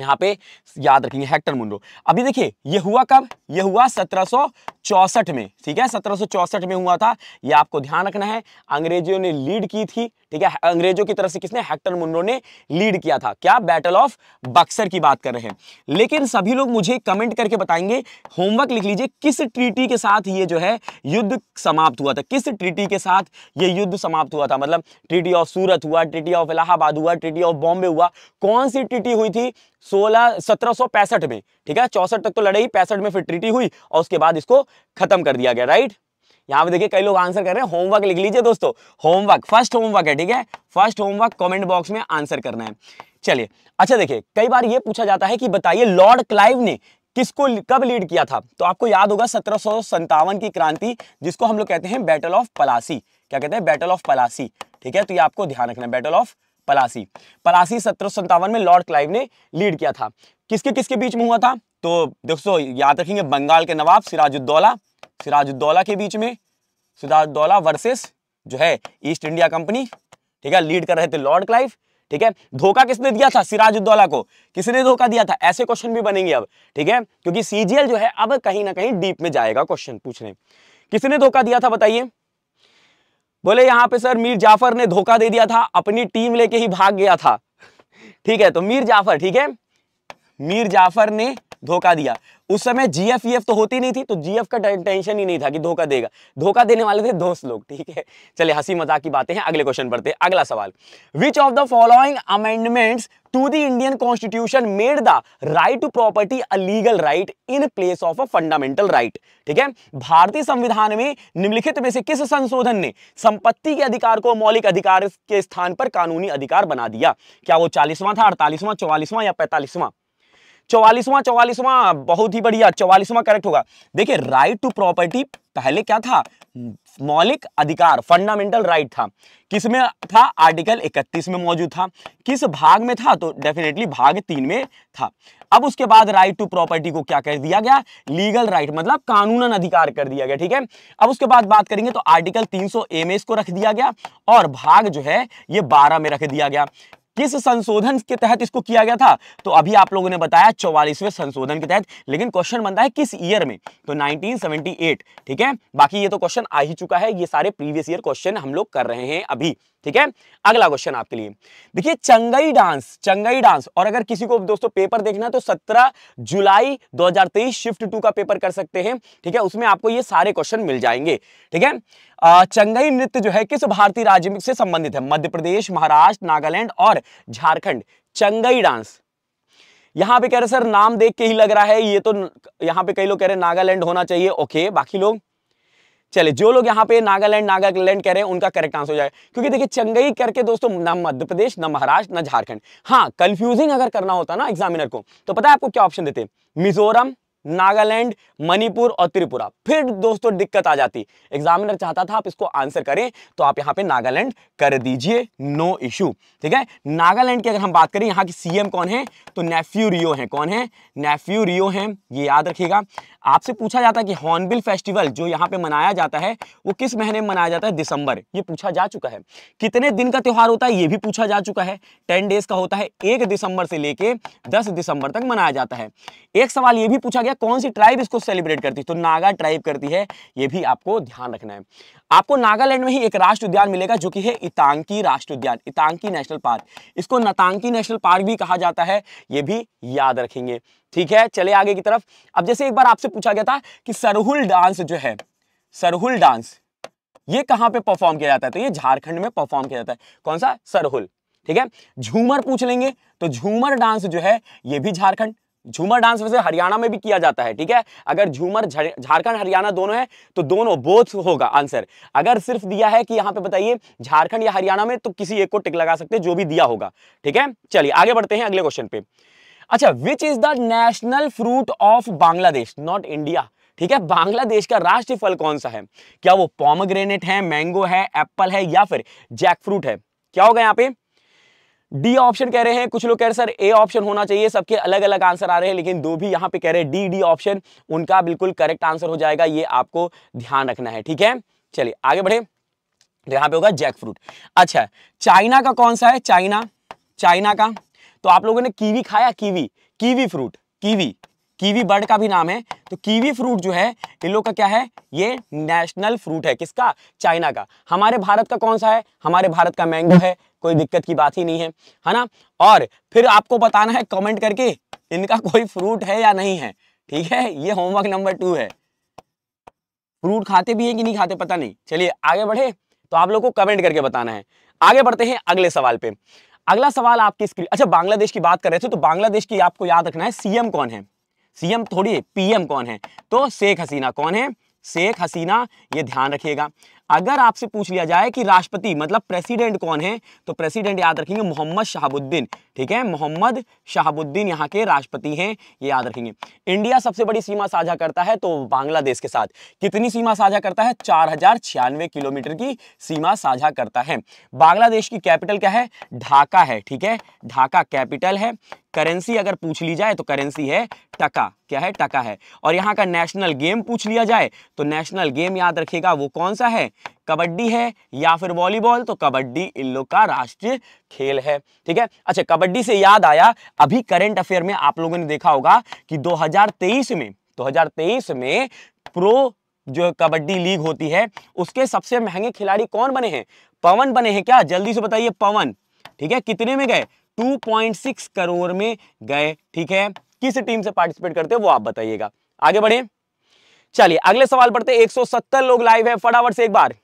यहाँ पे याद रखेंगे हेक्टर मुंडो अभी देखिए ये हुआ कब ये हुआ 1764 में ठीक है 1764 में हुआ था ये आपको ध्यान रखना है अंग्रेजों ने लीड की थी ठीक है अंग्रेजों की तरफ से किसने हेक्टर मुन्नो ने लीड किया था क्या बैटल ऑफ बक्सर की बात कर रहे हैं लेकिन सभी लोग मुझे कमेंट करके बताएंगे होमवर्क लिख लीजिए किस ट्रीटी के साथ ये जो है युद्ध समाप्त हुआ था किस ट्रीटी के साथ ये युद्ध समाप्त हुआ था मतलब ट्रीटी ऑफ सूरत हुआ ट्रीटी ऑफ इलाहाबाद हुआ ट्रीटी ऑफ बॉम्बे हुआ कौन सी ट्रीटी हुई थी सोलह सत्रह में ठीक है चौसठ तक तो लड़ाई पैंसठ में फिर ट्रीटी हुई और उसके बाद इसको खत्म कर दिया गया राइट यहाँ पे देखिए कई लोग आंसर कर रहे हैं होमवर्क लिख लीजिए दोस्तों होमवर्क फर्स्ट होमवर्क है ठीक है फर्स्ट होमवर्क कमेंट बॉक्स में आंसर करना है चलिए अच्छा देखिए कई बार ये पूछा जाता है कि बताइए लॉर्ड क्लाइव ने किसको कब लीड किया था तो आपको याद होगा सत्रह की क्रांति जिसको हम लोग कहते हैं बैटल ऑफ पलासी क्या कहते हैं बैटल ऑफ पलासी ठीक है तो ये आपको ध्यान रखना है बैटल ऑफ पलासी पलासी सत्रह में लॉर्ड क्लाइव ने लीड किया था किसके किसके बीच में हुआ था तो दोस्तों याद रखेंगे बंगाल के नवाब सिराजुद्दौला सिराजुद्दौला के बीच में सिराजुद्दौला वर्सेस जो है ईस्ट इंडिया कंपनी ठीक है लीड कर रहे थे लॉर्ड क्लाइव ठीक है धोखा किसने दिया था सिराजुद्दौला को किसने धोखा दिया था ऐसे क्वेश्चन भी बनेंगे अब ठीक है क्योंकि सीजीएल जो है अब कहीं ना कहीं डीप में जाएगा क्वेश्चन पूछने किसने धोखा दिया था बताइए बोले यहां पे सर मीर जाफर ने धोखा दे दिया था अपनी टीम लेके ही भाग गया था ठीक है तो मीर जाफर ठीक है मीर जाफर ने धोखा दिया उस समय जीएफ ईएफ e तो होती नहीं थी तो जीएफ का टेंशन ही नहीं था कि धोखा देगा धोखा देने वाले थे दोस्त लोग ठीक है चले हंसी मजाक की बातें हैं अगले क्वेश्चन पढ़ते हैं अगला सवाल which of the following amendments to the Indian constitution made the right to property a legal right in place of a fundamental right ठीक है भारतीय संविधान में निम्नलिखित में से किस संशोधन ने संपत्ति के अधिकार को मौलिक अधिकार के स्थान पर कानूनी अधिकार बना दिया क्या वो चालीसवां था अड़तालीसवां चौवालीसवां या पैंतालीसवां चौवालीसवां चौवालीसवां बहुत ही बढ़िया चौवालीसवां करेक्ट होगा देखिए राइट टू प्रॉपर्टी पहले क्या था मौलिक अधिकार फंडामेंटल राइट था किस में था आर्टिकल 31 में मौजूद था किस भाग में था तो डेफिनेटली भाग तीन में था अब उसके बाद राइट टू प्रॉपर्टी को क्या कर दिया गया लीगल राइट मतलब कानूनन अधिकार कर दिया गया ठीक है अब उसके बाद बात करेंगे तो आर्टिकल 300 ए में इसको रख दिया गया और भाग जो है ये 12 में रख दिया गया किस संशोधन के तहत इसको किया गया था तो अभी आप लोगों ने बताया चौवालीसवें संशोधन के तहत लेकिन क्वेश्चन बनता है किस ईयर में तो 1978 ठीक है बाकी ये तो क्वेश्चन आ ही चुका है ये सारे प्रीवियस ईयर क्वेश्चन हम लोग कर रहे हैं अभी ठीक है अगला क्वेश्चन आपके लिए देखिए चंगई डांस चंगई डांस और अगर किसी को दोस्तों पेपर देखना है तो 17 जुलाई 2023 शिफ्ट टू का पेपर कर सकते हैं ठीक है उसमें आपको ये सारे क्वेश्चन मिल जाएंगे ठीक है चंगई नृत्य जो है किस भारतीय राज्य से संबंधित है मध्य प्रदेश महाराष्ट्र नागालैंड और झारखंड चंगई डांस यहां पे कह रहे सर नाम देख के ही लग रहा है ये तो यहां पे कई लोग कह रहे हैं नागालैंड होना चाहिए ओके बाकी लोग चले जो लोग यहाँ पे नागालैंड नागालैंड कह रहे हैं उनका करेक्ट आंसर हो जाएगा क्योंकि देखिए चंगई करके दोस्तों ना मध्य प्रदेश ना महाराष्ट्र ना झारखंड हाँ कंफ्यूजिंग अगर करना होता ना एग्जामिनर को तो पता है आपको क्या ऑप्शन देते मिजोरम नागालैंड मणिपुर और त्रिपुरा फिर दोस्तों दिक्कत आ जाती एग्जामिनर चाहता था आप इसको आंसर करें तो आप यहाँ पे नागालैंड कर दीजिए नो इशू ठीक है नागालैंड की अगर हम बात करें यहां की सीएम कौन है तो नेफ्यू रियो है कौन है नेफ्यू रियो है ये याद रखिएगा आपसे पूछा जाता है कि हॉर्नबिल फेस्टिवल जो यहाँ पे मनाया जाता है वो किस महीने में मनाया जाता है दिसंबर ये पूछा जा चुका है कितने दिन का त्यौहार होता है ये भी पूछा जा चुका है टेन डेज का होता है एक दिसंबर से लेके दस दिसंबर तक मनाया जाता है एक सवाल ये भी पूछा गया या कौन सी ट्राइब इसको सेलिब्रेट करती है तो नागा ट्राइब करती है ये भी आपको ध्यान रखना है आपको नागालैंड में ही एक राष्ट्र उद्यान मिलेगा जो कि है इतांकी राष्ट्र उद्यान इतांकी नेशनल पार्क इसको नतांकी नेशनल पार्क भी कहा जाता है ये भी याद रखेंगे ठीक है चले आगे की तरफ अब जैसे एक बार आपसे पूछा गया था कि सरहुल डांस जो है सरहुल डांस ये कहां पे परफॉर्म किया जाता है तो ये झारखंड में परफॉर्म किया जाता है कौन सा सरहुल ठीक है झूमर पूछ लेंगे तो झूमर डांस जो है ये भी झारखंड झूमर डांस वैसे हरियाणा में भी किया जाता है ठीक है अगर झूमर झारखंड हरियाणा दोनों है तो दोनों बोथ होगा आंसर अगर सिर्फ दिया है कि यहां पे बताइए झारखंड या हरियाणा में तो किसी एक को टिक लगा सकते हैं जो भी दिया होगा ठीक है चलिए आगे बढ़ते हैं अगले क्वेश्चन पे अच्छा which is the national fruit of Bangladesh not India ठीक है बांग्लादेश का राष्ट्रीय फल कौन सा है क्या वो पॉमग्रेनेट है मैंगो है एप्पल है या फिर जैक फ्रूट है क्या होगा यहाँ पे डी ऑप्शन कह रहे हैं कुछ लोग कह रहे हैं सर ए ऑप्शन होना चाहिए सबके अलग अलग आंसर आ रहे हैं लेकिन दो भी यहाँ पे कह रहे हैं डी डी ऑप्शन उनका बिल्कुल करेक्ट आंसर हो जाएगा ये आपको ध्यान रखना है ठीक है चलिए आगे बढ़े तो यहाँ पे होगा जैक फ्रूट अच्छा चाइना का कौन सा है चाइना चाइना का तो आप लोगों ने कीवी खाया kiwi kiwi fruit kiwi kiwi bird का भी नाम है तो कीवी फ्रूट जो है इन लोग का क्या है ये नेशनल फ्रूट है किसका चाइना का हमारे भारत का कौन सा है हमारे भारत का मैंगो है कोई दिक्कत की बात ही नहीं है है ना और फिर आपको बताना है कमेंट करके इनका कोई फ्रूट है या नहीं है ठीक है ये होमवर्क नंबर टू है फ्रूट खाते भी है कि नहीं खाते पता नहीं चलिए आगे बढ़े तो आप लोग को कमेंट करके बताना है आगे बढ़ते हैं अगले सवाल पे अगला सवाल आपकी स्क्रीन अच्छा बांग्लादेश की बात कर रहे थे तो बांग्लादेश की आपको याद रखना है सीएम कौन है सीएम थोड़ी है पीएम कौन है तो शेख हसीना कौन है शेख हसीना ये ध्यान रखिएगा अगर आपसे पूछ लिया जाए कि राष्ट्रपति मतलब प्रेसिडेंट कौन है तो प्रेसिडेंट याद रखेंगे मोहम्मद शहाबुद्दीन ठीक है मोहम्मद शहाबुद्दीन यहाँ के राष्ट्रपति हैं ये याद रखेंगे इंडिया सबसे बड़ी सीमा साझा करता है तो बांग्लादेश के साथ कितनी सीमा साझा करता है चार किलोमीटर की सीमा साझा करता है बांग्लादेश की कैपिटल क्या है ढाका है ठीक है ढाका कैपिटल है करेंसी अगर पूछ ली जाए तो करेंसी है टका क्या है टका है और यहाँ का नेशनल गेम पूछ लिया जाए तो नेशनल गेम याद रखिएगा वो कौन सा है कबड्डी है या फिर वॉलीबॉल तो कबड्डी इन लोग का राष्ट्रीय खेल है ठीक है अच्छा कबड्डी से याद आया अभी करंट अफेयर में आप लोगों ने देखा होगा कि 2023 में 2023 में प्रो जो कबड्डी लीग होती है उसके सबसे महंगे खिलाड़ी कौन बने हैं पवन बने हैं क्या जल्दी से बताइए पवन ठीक है कितने में गए 2.6 करोड़ में गए ठीक है किस टीम से पार्टिसिपेट करते हो वो आप बताइएगा आगे बढ़े चलिए अगले सवाल पढ़ते एक 170 लोग लाइव है फटाफट से एक बार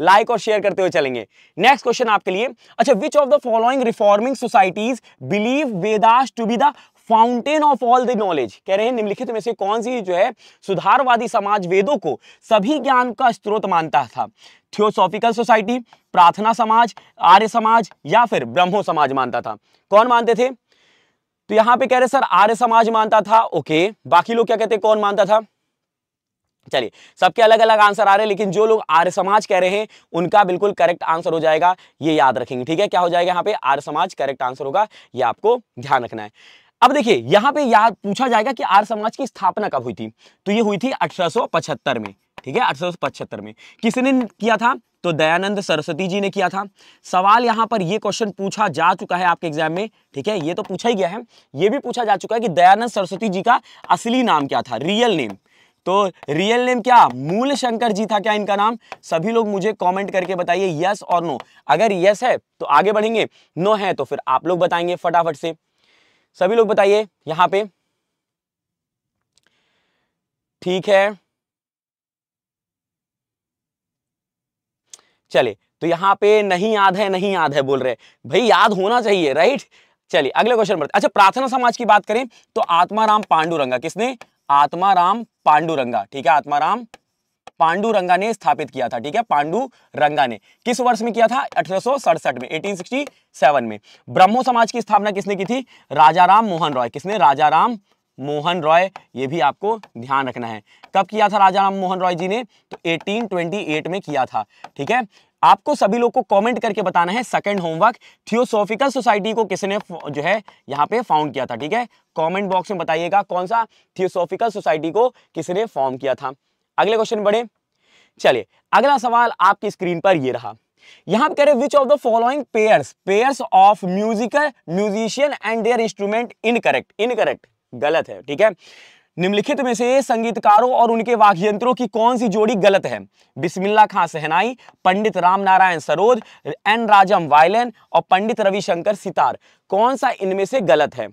लाइक और शेयर करते हुए चलेंगे नेक्स्ट क्वेश्चन आपके लिए अच्छा which of the following reforming societies believe Vedas to be the fountain of all the knowledge कह रहे हैं निम्नलिखित में से कौन सी जो है सुधारवादी समाज वेदों को सभी ज्ञान का स्रोत मानता था थियोसॉफिकल सोसाइटी प्रार्थना समाज आर्य समाज या फिर ब्रह्मो समाज मानता था कौन मानते थे तो यहां पे कह रहे सर आर्य समाज मानता था ओके बाकी लोग क्या कहते कौन मानता था चलिए सबके अलग अलग आंसर आ रहे हैं लेकिन जो लोग आर्य समाज कह रहे हैं उनका बिल्कुल करेक्ट आंसर हो जाएगा ये याद रखेंगे ठीक है क्या हो जाएगा यहाँ पे आर्य समाज करेक्ट आंसर होगा ये आपको ध्यान रखना है अब देखिए यहाँ पे याद पूछा जाएगा कि आर्य समाज की स्थापना कब हुई थी तो ये हुई थी अठारह में ठीक है अठारह में किसने किया था तो दयानंद सरस्वती जी ने किया था सवाल यहाँ पर ये क्वेश्चन पूछा जा चुका है आपके एग्जाम में ठीक है ये तो पूछा ही गया है ये भी पूछा जा चुका है कि दयानंद सरस्वती जी का असली नाम क्या था रियल नेम तो रियल नेम क्या मूल शंकर जी था क्या इनका नाम सभी लोग मुझे कमेंट करके बताइए यस और नो अगर यस है तो आगे बढ़ेंगे नो है तो फिर आप लोग बताएंगे फटाफट से सभी लोग बताइए यहां पे ठीक है चले तो यहां पे नहीं याद है नहीं याद है बोल रहे भाई याद होना चाहिए राइट चलिए अगले क्वेश्चन पर अच्छा प्रार्थना समाज की बात करें तो आत्माराम पांडुरंगा किसने आत्माराम पांडुरंगा ठीक है आत्माराम पांडुरंगा ने स्थापित किया था ठीक है पांडुरंगा ने किस वर्ष में किया था अठारह में 1867 में ब्रह्मो समाज की स्थापना किसने की थी राजा राम मोहन रॉय किसने राजा राम मोहन रॉय ये भी आपको ध्यान रखना है कब किया था राजा राम मोहन रॉय जी ने तो 1828 में किया था ठीक है आपको सभी लोग को कमेंट करके बताना है सेकंड होमवर्क थियोसोफिकल सोसाइटी को किसने जो है यहाँ पे फाउंड किया था ठीक है कमेंट बॉक्स में बताइएगा कौन सा थियोसोफिकल सोसाइटी को किसने फॉर्म किया था अगले क्वेश्चन बढ़े चलिए अगला सवाल आपकी स्क्रीन पर ये रहा यहां पर कह रहे which of the following pairs pairs of musical musician and their instrument incorrect incorrect गलत है ठीक है निम्नलिखित में से संगीतकारों और उनके वाद्ययंत्रों की कौन सी जोड़ी गलत है बिस्मिल्ला खां सहनाई पंडित रामनारायण सरोद एन राजम वायलन और पंडित रविशंकर सितार कौन सा इनमें से गलत है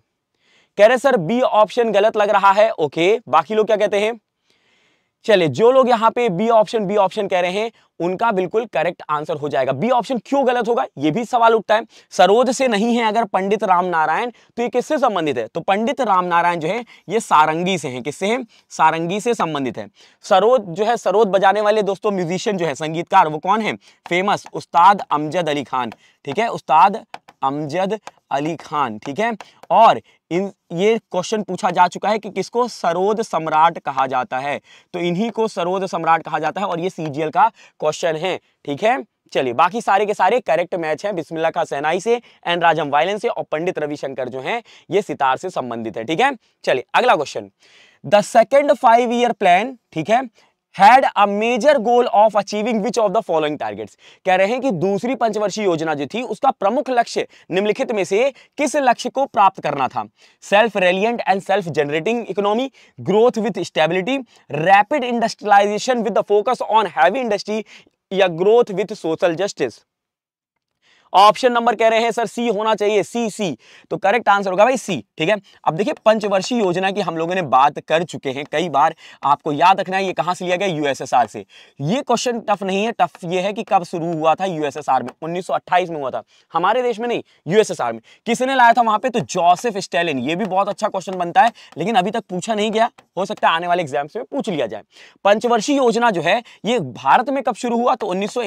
कह रहे सर बी ऑप्शन गलत लग रहा है ओके बाकी लोग क्या कहते हैं चलिए जो लोग यहाँ पे बी ऑप्शन बी ऑप्शन कह रहे हैं उनका बिल्कुल करेक्ट आंसर हो जाएगा बी ऑप्शन क्यों गलत होगा ये भी सवाल उठता है सरोज से नहीं है अगर पंडित राम नारायण तो ये किससे संबंधित है तो पंडित राम नारायण जो है ये सारंगी से हैं किससे हैं सारंगी से संबंधित है सरोज जो है सरोज बजाने वाले दोस्तों म्यूजिशियन जो है संगीतकार वो कौन है फेमस उस्ताद अमजद अली खान ठीक है उस्ताद अमजद अली खान ठीक है और इन ये क्वेश्चन पूछा जा चुका है कि किसको सरोद सम्राट कहा जाता है तो इन्हीं को सरोद सम्राट कहा जाता है और ये सीजीएल का क्वेश्चन है ठीक है चलिए बाकी सारे के सारे करेक्ट मैच हैं बिस्मिल्ला का सेनाई से एंड राजम वायलेंस से और पंडित रविशंकर जो हैं ये सितार से संबंधित है ठीक है चलिए अगला question the second five year plan ठीक है had a major goal of achieving which of the following targets कह रहे हैं कि दूसरी पंचवर्षीय योजना जो थी उसका प्रमुख लक्ष्य निम्नलिखित में से किस लक्ष्य को प्राप्त करना था self reliant and self generating economy growth with stability rapid industrialisation with the focus on heavy industry या growth with social justice option number कह रहे हैं सर सी होना चाहिए सी सी तो करेक्ट आंसर होगा भाई सी ठीक है अब देखिए पंचवर्षीय योजना की हम लोगों ने बात कर चुके हैं कई बार आपको याद रखना है ये कहां से लिया गया यूएसएसआर से ये क्वेश्चन टफ नहीं है टफ ये है कि कब शुरू हुआ था यूएसएसआर में 1928 में हुआ था हमारे देश में नहीं यूएसएसआर में किसने लाया था वहां पर तो जोसेफ स्टेलिन ये भी बहुत अच्छा क्वेश्चन बनता है लेकिन अभी तक पूछा नहीं गया हो सकता है आने वाले एग्जाम्स में पूछ लिया जाए पंचवर्षीय योजना जो है ये भारत में कब शुरू हुआ तो उन्नीस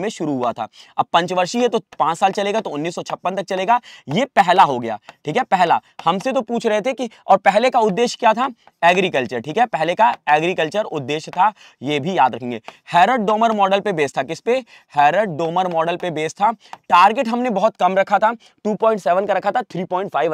में शुरू हुआ था अब पंचवर्षीय तो पांच साल चलेगा तो उन्नीस तक चलेगा ये पहला हो गया ठीक है पहला हमसे तो पूछ रहे थे कि और पहले का उद्देश्य क्या था एग्रीकल्चर ठीक है पहले का एग्रीकल्चर उद्देश्य था ये भी याद रखेंगे हैरट डोमर मॉडल पे बेस था किस पे हैरट डोमर मॉडल पे बेस था टारगेट हमने बहुत कम रखा था टू का रखा था थ्री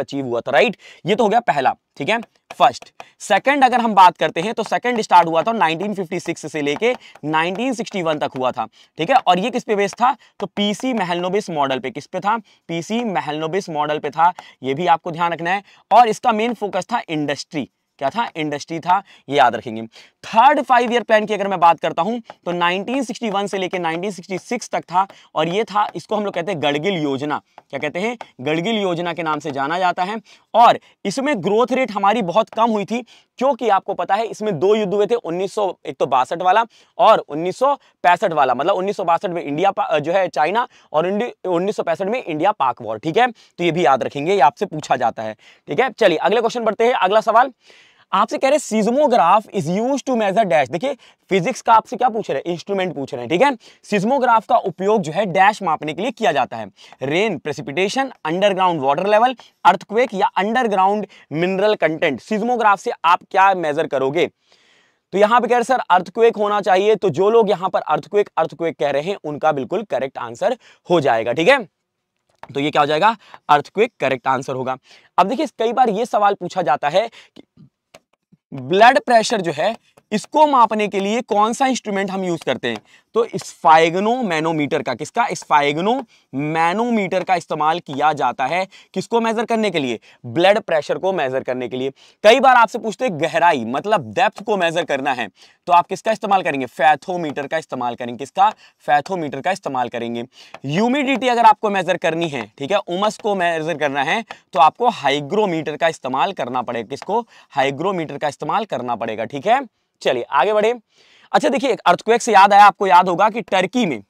अचीव हुआ था राइट ये तो हो गया पहला ठीक है फर्स्ट सेकंड अगर हम बात करते हैं तो सेकंड स्टार्ट हुआ था 1956 से लेके 1961 तक हुआ था ठीक है और ये किस पे बेस्ड था तो पीसी महलनोबिस मॉडल पे किस पे था पीसी महलनोबिस मॉडल पे था ये भी आपको ध्यान रखना है और इसका मेन फोकस था इंडस्ट्री क्या था इंडस्ट्री था ये याद रखेंगे थर्ड फाइव ईयर प्लान की अगर मैं बात करता हूं तो 1961 से लेकर 1966 तक था और ये था इसको हम लोग कहते हैं गड़गिल योजना क्या कहते हैं गड़गिल योजना के नाम से जाना जाता है और इसमें ग्रोथ रेट हमारी बहुत कम हुई थी क्योंकि आपको पता है इसमें दो युद्ध हुए थे उन्नीस तो वाला और उन्नीस वाला मतलब उन्नीस में इंडिया जो है चाइना और उन्नीस में इंडिया पाक वॉर ठीक है तो ये भी याद रखेंगे ये आपसे पूछा जाता है ठीक है चलिए अगले क्वेश्चन बढ़ते हैं अगला सवाल आपसे कह रहे seismograph is use to measure dash देखिए फिजिक्स का आपसे क्या पूछ रहे हैं इंस्ट्रूमेंट पूछ रहे हैं ठीक है सीजमोग्राफ का उपयोग जो है डैश मापने के लिए किया जाता है rain precipitation underground water level earthquake या अंडरग्राउंड मिनरल कंटेंट सीजमोग्राफ से आप क्या मेजर करोगे तो यहां पे कह रहे सर अर्थक्वेक होना चाहिए तो जो लोग यहां पर अर्थक्वेक अर्थक्वेक कह रहे हैं उनका बिल्कुल करेक्ट आंसर हो जाएगा ठीक है तो ये क्या हो जाएगा अर्थक्वेक करेक्ट आंसर होगा अब देखिए कई बार ये सवाल पूछा जाता है कि ब्लड प्रेशर जो है इसको मापने के लिए कौन सा इंस्ट्रूमेंट हम यूज करते हैं तो स्फाइगनो मैनोमीटर का किसका स्फाइगनो मैनोमीटर का इस्तेमाल किया जाता है किसको मेजर करने के लिए ब्लड प्रेशर को मेजर करने के लिए कई बार आपसे पूछते हैं गहराई मतलब डेप्थ को मेजर करना है तो आप किसका इस्तेमाल करेंगे फैथोमीटर का इस्तेमाल करेंगे किसका फैथोमीटर का इस्तेमाल करेंगे ह्यूमिडिटी अगर आपको मेजर करनी है ठीक है उमस को मेजर करना है तो आपको हाइग्रोमीटर का इस्तेमाल करना पड़ेगा किसको हाइग्रोमीटर का इस्तेमाल करना पड़ेगा ठीक है चलिए आगे बढ़े अच्छा देखिए अर्थक्वेक से याद आया आपको याद होगा कि टर्की में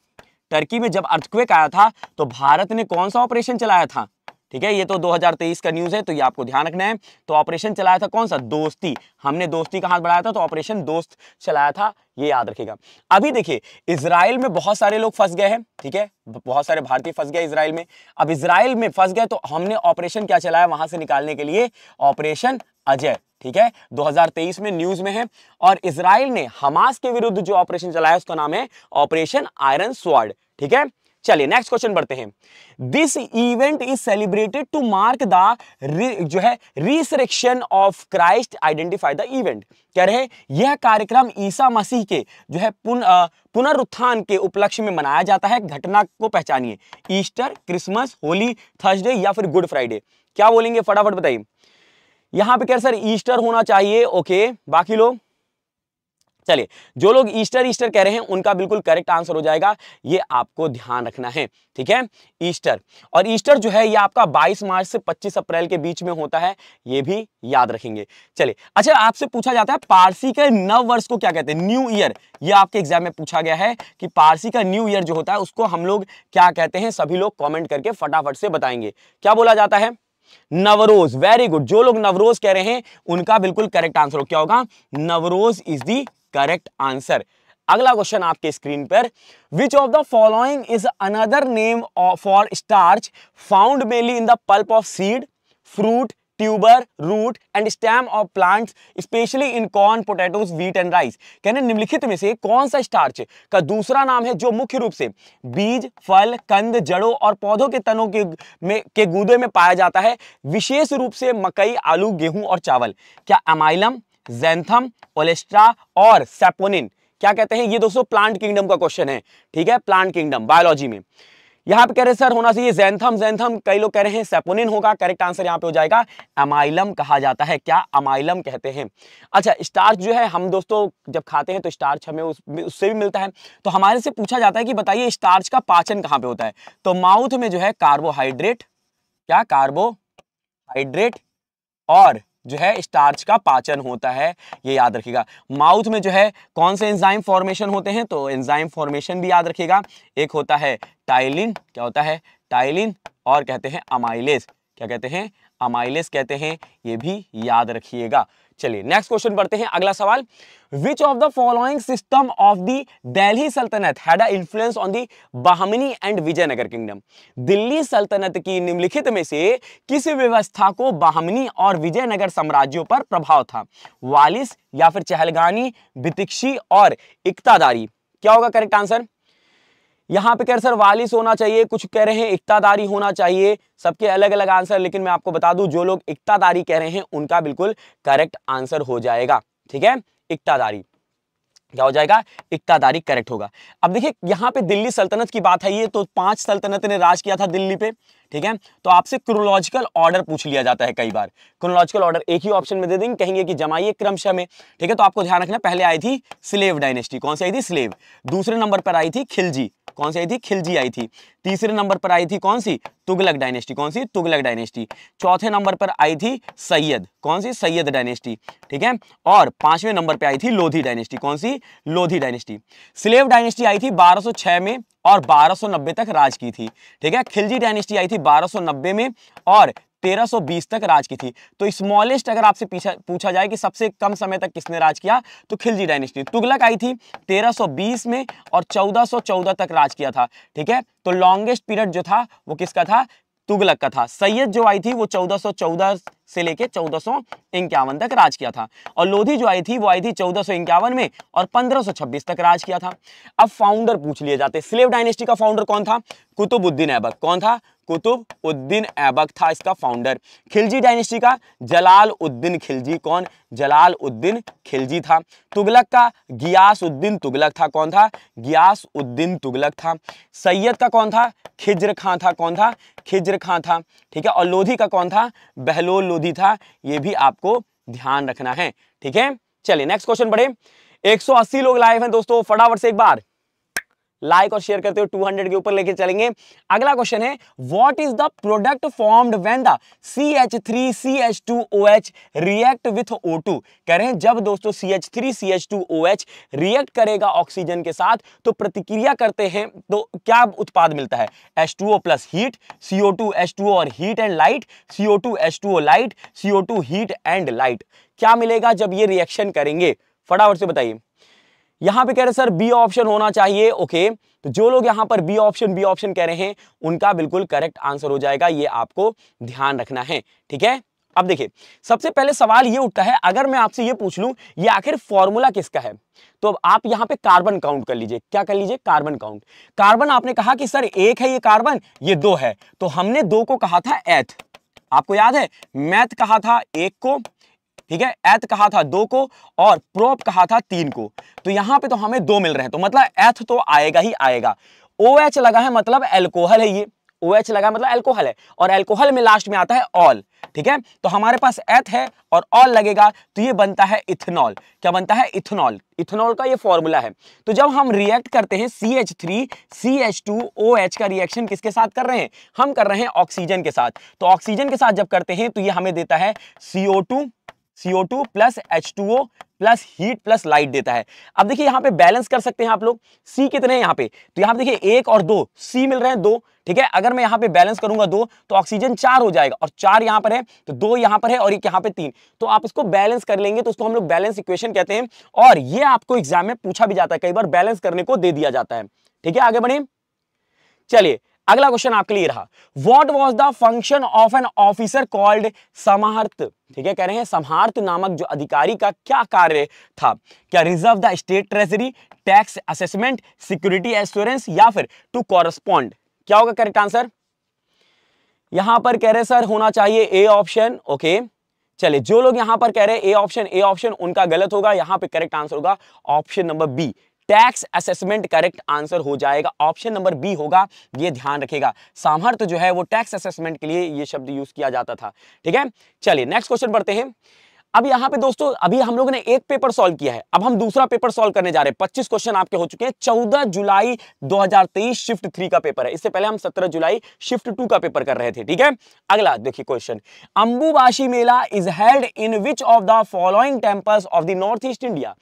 टर्की में जब अर्थक्वेक आया था तो भारत ने कौन सा ऑपरेशन चलाया था ठीक है ये तो 2023 का न्यूज है तो ये आपको ध्यान रखना है तो ऑपरेशन चलाया था कौन सा दोस्ती हमने दोस्ती का हाथ बढ़ाया था तो ऑपरेशन दोस्त चलाया था ये याद रखेगा अभी देखिए इसराइल में बहुत सारे लोग फंस गए हैं ठीक है बहुत सारे भारतीय फंस गए इसराइल में अब इसराइल में फंस गए तो हमने ऑपरेशन क्या चलाया वहां से निकालने के लिए ऑपरेशन अजय ठीक है 2023 में न्यूज में है और इसराइल ने हमास के विरुद्ध जो ऑपरेशन चलाया उसका नाम है ऑपरेशन आयरन स्वाड ठीक है चलिए नेक्स्ट क्वेश्चन पढ़ते हैं this event is celebrated to mark the जो है resurrection of Christ identify the event कह रहे यह कार्यक्रम ईसा मसीह के जो है पुन पुनरुत्थान के उपलक्ष्य में मनाया जाता है घटना को पहचानिए ईस्टर क्रिसमस होली थर्सडे या फिर गुड फ्राइडे क्या बोलेंगे फटाफट बताइए यहां पे कह रहे सर ईस्टर होना चाहिए ओके बाकी लोग चलिए जो लोग ईस्टर ईस्टर कह रहे हैं उनका बिल्कुल करेक्ट आंसर हो जाएगा ये आपको ध्यान रखना है ठीक है ईस्टर और ईस्टर जो है ये आपका 22 मार्च से 25 अप्रैल के बीच में होता है ये भी याद रखेंगे चलिए अच्छा आपसे पूछा जाता है पारसी के नव वर्ष को क्या कहते हैं न्यू ईयर ये आपके एग्जाम में पूछा गया है कि पारसी का न्यू ईयर जो होता है उसको हम लोग क्या कहते हैं सभी लोग कॉमेंट करके फटाफट से बताएंगे क्या बोला जाता है नवरोज वेरी गुड जो लोग नवरोज कह रहे हैं उनका बिल्कुल करेक्ट आंसर हो क्या होगा Navroz is the correct answer अगला क्वेश्चन आपके स्क्रीन पर which of the following is another name for starch found mainly in the pulp of seed fruit tuber root and stem of plant specially in corn potatoes, wheat and rice कहने निम्नलिखित में से कौन सा स्टार्च का दूसरा नाम है जो मुख्य रूप से बीज फल कंद जड़ों और पौधों के तनों के में के गूदे में पाया जाता है विशेष रूप से मकई आलू गेहूं और चावल क्या अमाइलम जेंथम ओलेस्ट्रा और सेपोनिन क्या कहते हैं ये दोस्तों प्लांट किंगडम का क्वेश्चन है ठीक है प्लांट किंगडम बायोलॉजी में यहाँ पे कह रहे सर होना चाहिए जैनथम जैनथम कई लोग कह रहे हैं सेपोनिन होगा करेक्ट आंसर यहाँ पे हो जाएगा अमाइलम कहा जाता है क्या अमाइलम कहते हैं अच्छा स्टार्च जो है हम दोस्तों जब खाते हैं तो स्टार्च हमें उस, उससे भी मिलता है तो हमारे से पूछा जाता है कि बताइए स्टार्च का पाचन कहाँ पे होता है तो माउथ में जो है कार्बोहाइड्रेट क्या कार्बोहाइड्रेट और जो है स्टार्च का पाचन होता है ये याद रखिएगा माउथ में जो है कौन से एंजाइम फॉर्मेशन होते हैं तो एंजाइम फॉर्मेशन भी याद रखिएगा एक होता है टाइलिन क्या होता है टाइलिन और कहते हैं अमाइलेज क्या कहते हैं अमाइलेस कहते हैं ये भी याद रखिएगा चलिए नेक्स्ट क्वेश्चन पढ़ते हैं अगला सवाल which of the following system of the Delhi Saltanat had influence on the Bahmani and Vijayanagar kingdom Delhi Saltanat की निम्नलिखित में से किस व्यवस्था को बहमनी और विजयनगर साम्राज्यों पर प्रभाव था वालिस या फिर चहलगानी बितिक्षी और इकतादारी क्या होगा करेक्ट आंसर यहाँ पे कह रहे सर वालिस होना चाहिए कुछ कह रहे हैं इकतादारी होना चाहिए सबके अलग अलग आंसर लेकिन मैं आपको बता दूं जो लोग इकतादारी कह रहे हैं उनका बिल्कुल करेक्ट आंसर हो जाएगा ठीक है इकतादारी क्या हो जाएगा इकतादारी करेक्ट होगा अब देखिए यहाँ पे दिल्ली सल्तनत की बात है ये तो पांच सल्तनत ने राज किया था दिल्ली पे ठीक है तो आपसे क्रोलॉजिकल ऑर्डर पूछ लिया जाता है कई बार क्रोलॉजिकल ऑर्डर एक ही ऑप्शन में दे देंगे कहेंगे कि जमाइए क्रमशः में ठीक है तो आपको ध्यान रखना पहले आई थी स्लेव डायनेस्टी कौन सी आई थी स्लेव दूसरे नंबर पर आई थी खिलजी कौन सी आई थी खिलजी आई थी तीसरे नंबर पर आई थी कौन सी तुगलक डायनेस्टी कौन सी तुगलक डायनेस्टी चौथे नंबर पर आई थी सैयद कौन सी सैयद डायनेस्टी ठीक है और पांचवें नंबर पर आई थी लोधी डायनेस्टी कौन सी लोधी डायनेस्टी स्लेव डायनेस्टी आई थी 1206 में और 1290 तक राज की थी ठीक है खिलजी डायनेस्टी आई थी थी 1290 में और 1320 तक राज की थी तो स्मॉलेस्ट अगर आपसे पूछा जाए कि सबसे कम समय तक किसने राज किया तो खिलजी डायनेस्टी तुगलक आई थी 1320 में और 1414 तक राज किया था ठीक है तो लॉन्गेस्ट पीरियड जो था वो किसका था तुगलक का था सैयद जो आई थी वो 1414 से लेके चौदह इक्यावन तक राज किया था और लोधी जो आई थी वो आई थी चौदह में और 1526 तक राज किया था अब फाउंडर पूछ लिए जाते स्लेव डायनेस्टी का फाउंडर कौन था कुतुबुद्दीन ऐबक कौन था कुतुब उद्दीन ऐबक था इसका फाउंडर खिलजी डायनेस्टी का जलाल उद्दीन खिलजी कौन जलाल उद्दीन खिलजी था तुगलक का गियास उद्दीन तुगलक था कौन था गियास उद्दीन तुगलक था सैयद का कौन था खिजर खां था कौन था खिजर खां था ठीक है और लोधी का कौन था बहलोल विरोधी था यह भी आपको ध्यान रखना है ठीक है चलिए नेक्स्ट क्वेश्चन पढ़े 180 लोग लाइव हैं दोस्तों फटाफट से एक बार लाइक और शेयर करते हो 200 के ऊपर लेके चलेंगे अगला क्वेश्चन है what is the product formed when the CH3CH2OH react with O2 कह रहे हैं जब दोस्तों CH3CH2OH रिएक्ट करेगा ऑक्सीजन के साथ तो प्रतिक्रिया करते हैं तो क्या उत्पाद मिलता है H2O plus heat CO2 H2O और heat and light CO2 H2O light CO2 heat and light क्या मिलेगा जब ये रिएक्शन करेंगे फटाफट से बताइए यहां पे कह रहे सर बी ऑप्शन होना चाहिए ओके तो जो लोग यहां पर बी ऑप्शन बी ऑप्शन कह रहे हैं उनका बिल्कुल करेक्ट आंसर हो जाएगा ये आपको ध्यान रखना है ठीक है अब देखिए सबसे पहले सवाल ये उठता है अगर मैं आपसे ये पूछ लूं ये आखिर फॉर्मूला किसका है तो अब आप यहां पे कार्बन काउंट कर लीजिए क्या कर लीजिए कार्बन काउंट कार्बन आपने कहा कि सर एक है ये कार्बन ये दो है तो हमने दो को कहा था एथ आपको याद है मैथ कहा था एक को ठीक है एथ कहा था दो को और प्रोप कहा था तीन को तो यहां पे तो हमें दो मिल रहे हैं तो मतलब एथ तो आएगा ही आएगा ओ OH लगा है मतलब एल्कोहल है ये ओ OH लगा है मतलब एल्कोहल है और एल्कोहल में लास्ट में आता है ऑल ठीक है तो हमारे पास एथ है और ऑल लगेगा तो ये बनता है इथेनॉल क्या बनता है इथेनॉल इथेनॉल का ये फॉर्मूला है तो जब हम रिएक्ट करते हैं C H three C H two O H का रिएक्शन किसके साथ कर रहे हैं हम कर रहे हैं ऑक्सीजन के साथ तो ऑक्सीजन के साथ जब करते हैं तो ये हमें देता है CO two CO2 two plus H two O plus heat plus light देता है अब देखिए यहाँ पे बैलेंस कर सकते हैं आप लोग C कितने हैं यहाँ पे तो यहाँ पे देखिए एक और दो C मिल रहे हैं दो ठीक है अगर मैं यहाँ पे बैलेंस करूंगा दो तो ऑक्सीजन चार हो जाएगा और चार यहाँ पर है तो दो यहाँ पर है और एक यहाँ पे तीन तो आप इसको बैलेंस कर लेंगे तो उसको हम लोग बैलेंस इक्वेशन कहते हैं और ये आपको एग्जाम में पूछा भी जाता है कई बार बैलेंस करने को दे दिया जाता है ठीक है आगे बढ़े चलिए अगला क्वेश्चन आपके लिए रहा what was the function of an officer called Samaharta ठीक है कह रहे हैं समाहर्त नामक जो अधिकारी का क्या कार्य था क्या reserve the state treasury tax assessment security assurance या फिर टू कॉरेस्पॉन्ड क्या होगा करेक्ट आंसर यहां पर कह रहे सर होना चाहिए ए ऑप्शन ओके चले जो लोग यहां पर कह रहे हैं ए ऑप्शन ए ऑप्शन उनका गलत होगा यहां पे करेक्ट आंसर होगा option number B tax assessment correct answer हो जाएगा ऑप्शन नंबर बी होगा ये ध्यान रखेगा सामर्थ्य जो है वो टैक्स असेसमेंट के लिए ये शब्द यूज किया जाता था ठीक है चलिए नेक्स्ट क्वेश्चन पढ़ते हैं अब यहाँ पे दोस्तों अभी हम लोगों ने एक पेपर सॉल्व किया है अब हम दूसरा पेपर सॉल्व करने जा रहे हैं 25 क्वेश्चन आपके हो चुके हैं 14 जुलाई 2023 शिफ्ट थ्री का पेपर है इससे पहले हम 17 जुलाई शिफ्ट टू का पेपर कर रहे थे ठीक है अगला देखिए question Ambubachi Mela is held in which of the following temples of the north east India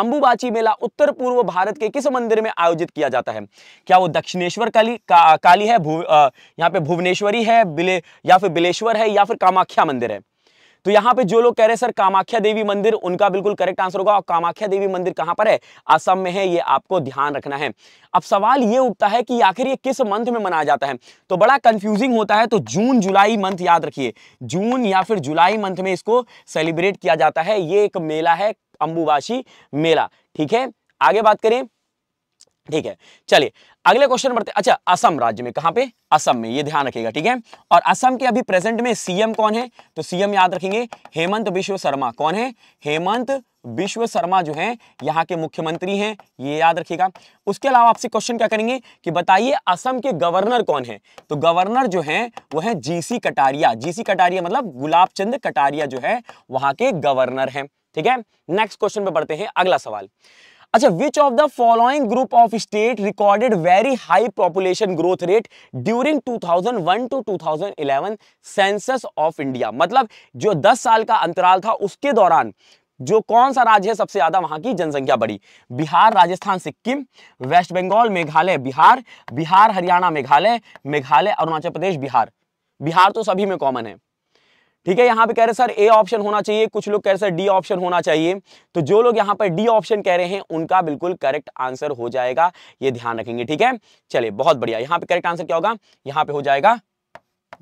Ambubachi Mela उत्तर पूर्व भारत के किस मंदिर में आयोजित किया जाता है क्या वो दक्षिणेश्वर काली का, काली है आ, यहाँ पे भुवनेश्वरी है बिले या फिर बिलेश्वर है या फिर कामाख्या मंदिर है तो यहाँ पे जो लोग कह रहे हैं सर कामाख्या देवी मंदिर उनका बिल्कुल करेक्ट आंसर होगा और कामाख्या देवी मंदिर कहाँ पर है असम में है ये आपको ध्यान रखना है अब सवाल ये उठता है कि आखिर ये किस मंथ में मनाया जाता है तो बड़ा कंफ्यूजिंग होता है तो जून जुलाई मंथ याद रखिए जून या फिर जुलाई मंथ में इसको सेलिब्रेट किया जाता है ये एक मेला है अंबुबाशी मेला ठीक है आगे बात करें ठीक है चलिए अगले क्वेश्चन बढ़ते अच्छा असम राज्य में कहां पे असम में ये ध्यान रखिएगा ठीक है और असम के अभी प्रेजेंट में सीएम कौन है तो सीएम याद रखेंगे हेमंत विश्व शर्मा कौन है हेमंत विश्व शर्मा जो है यहाँ के मुख्यमंत्री हैं ये याद रखिएगा उसके अलावा आपसे क्वेश्चन क्या करेंगे कि बताइए असम के गवर्नर कौन है तो गवर्नर जो है वो है जीसी कटारिया जीसी कटारिया मतलब गुलाब चंद कटारिया जो है वहां के गवर्नर हैं ठीक है नेक्स्ट क्वेश्चन पे बढ़ते हैं अगला सवाल अच्छा which of the following group of state recorded very high population growth rate during 2001 to 2011 census of India मतलब जो 10 साल का अंतराल था उसके दौरान जो कौन सा राज्य है सबसे ज्यादा वहां की जनसंख्या बढ़ी बिहार राजस्थान सिक्किम वेस्ट बंगाल मेघालय बिहार बिहार हरियाणा मेघालय मेघालय अरुणाचल प्रदेश बिहार बिहार तो सभी में कॉमन है ठीक है यहाँ पे कह रहे सर ए ऑप्शन होना चाहिए कुछ लोग कह रहे सर डी ऑप्शन होना चाहिए तो जो लोग यहाँ पर डी ऑप्शन कह रहे हैं उनका बिल्कुल करेक्ट आंसर हो जाएगा ये ध्यान रखेंगे ठीक है चलिए बहुत बढ़िया यहाँ पे करेक्ट आंसर क्या होगा यहाँ पे हो जाएगा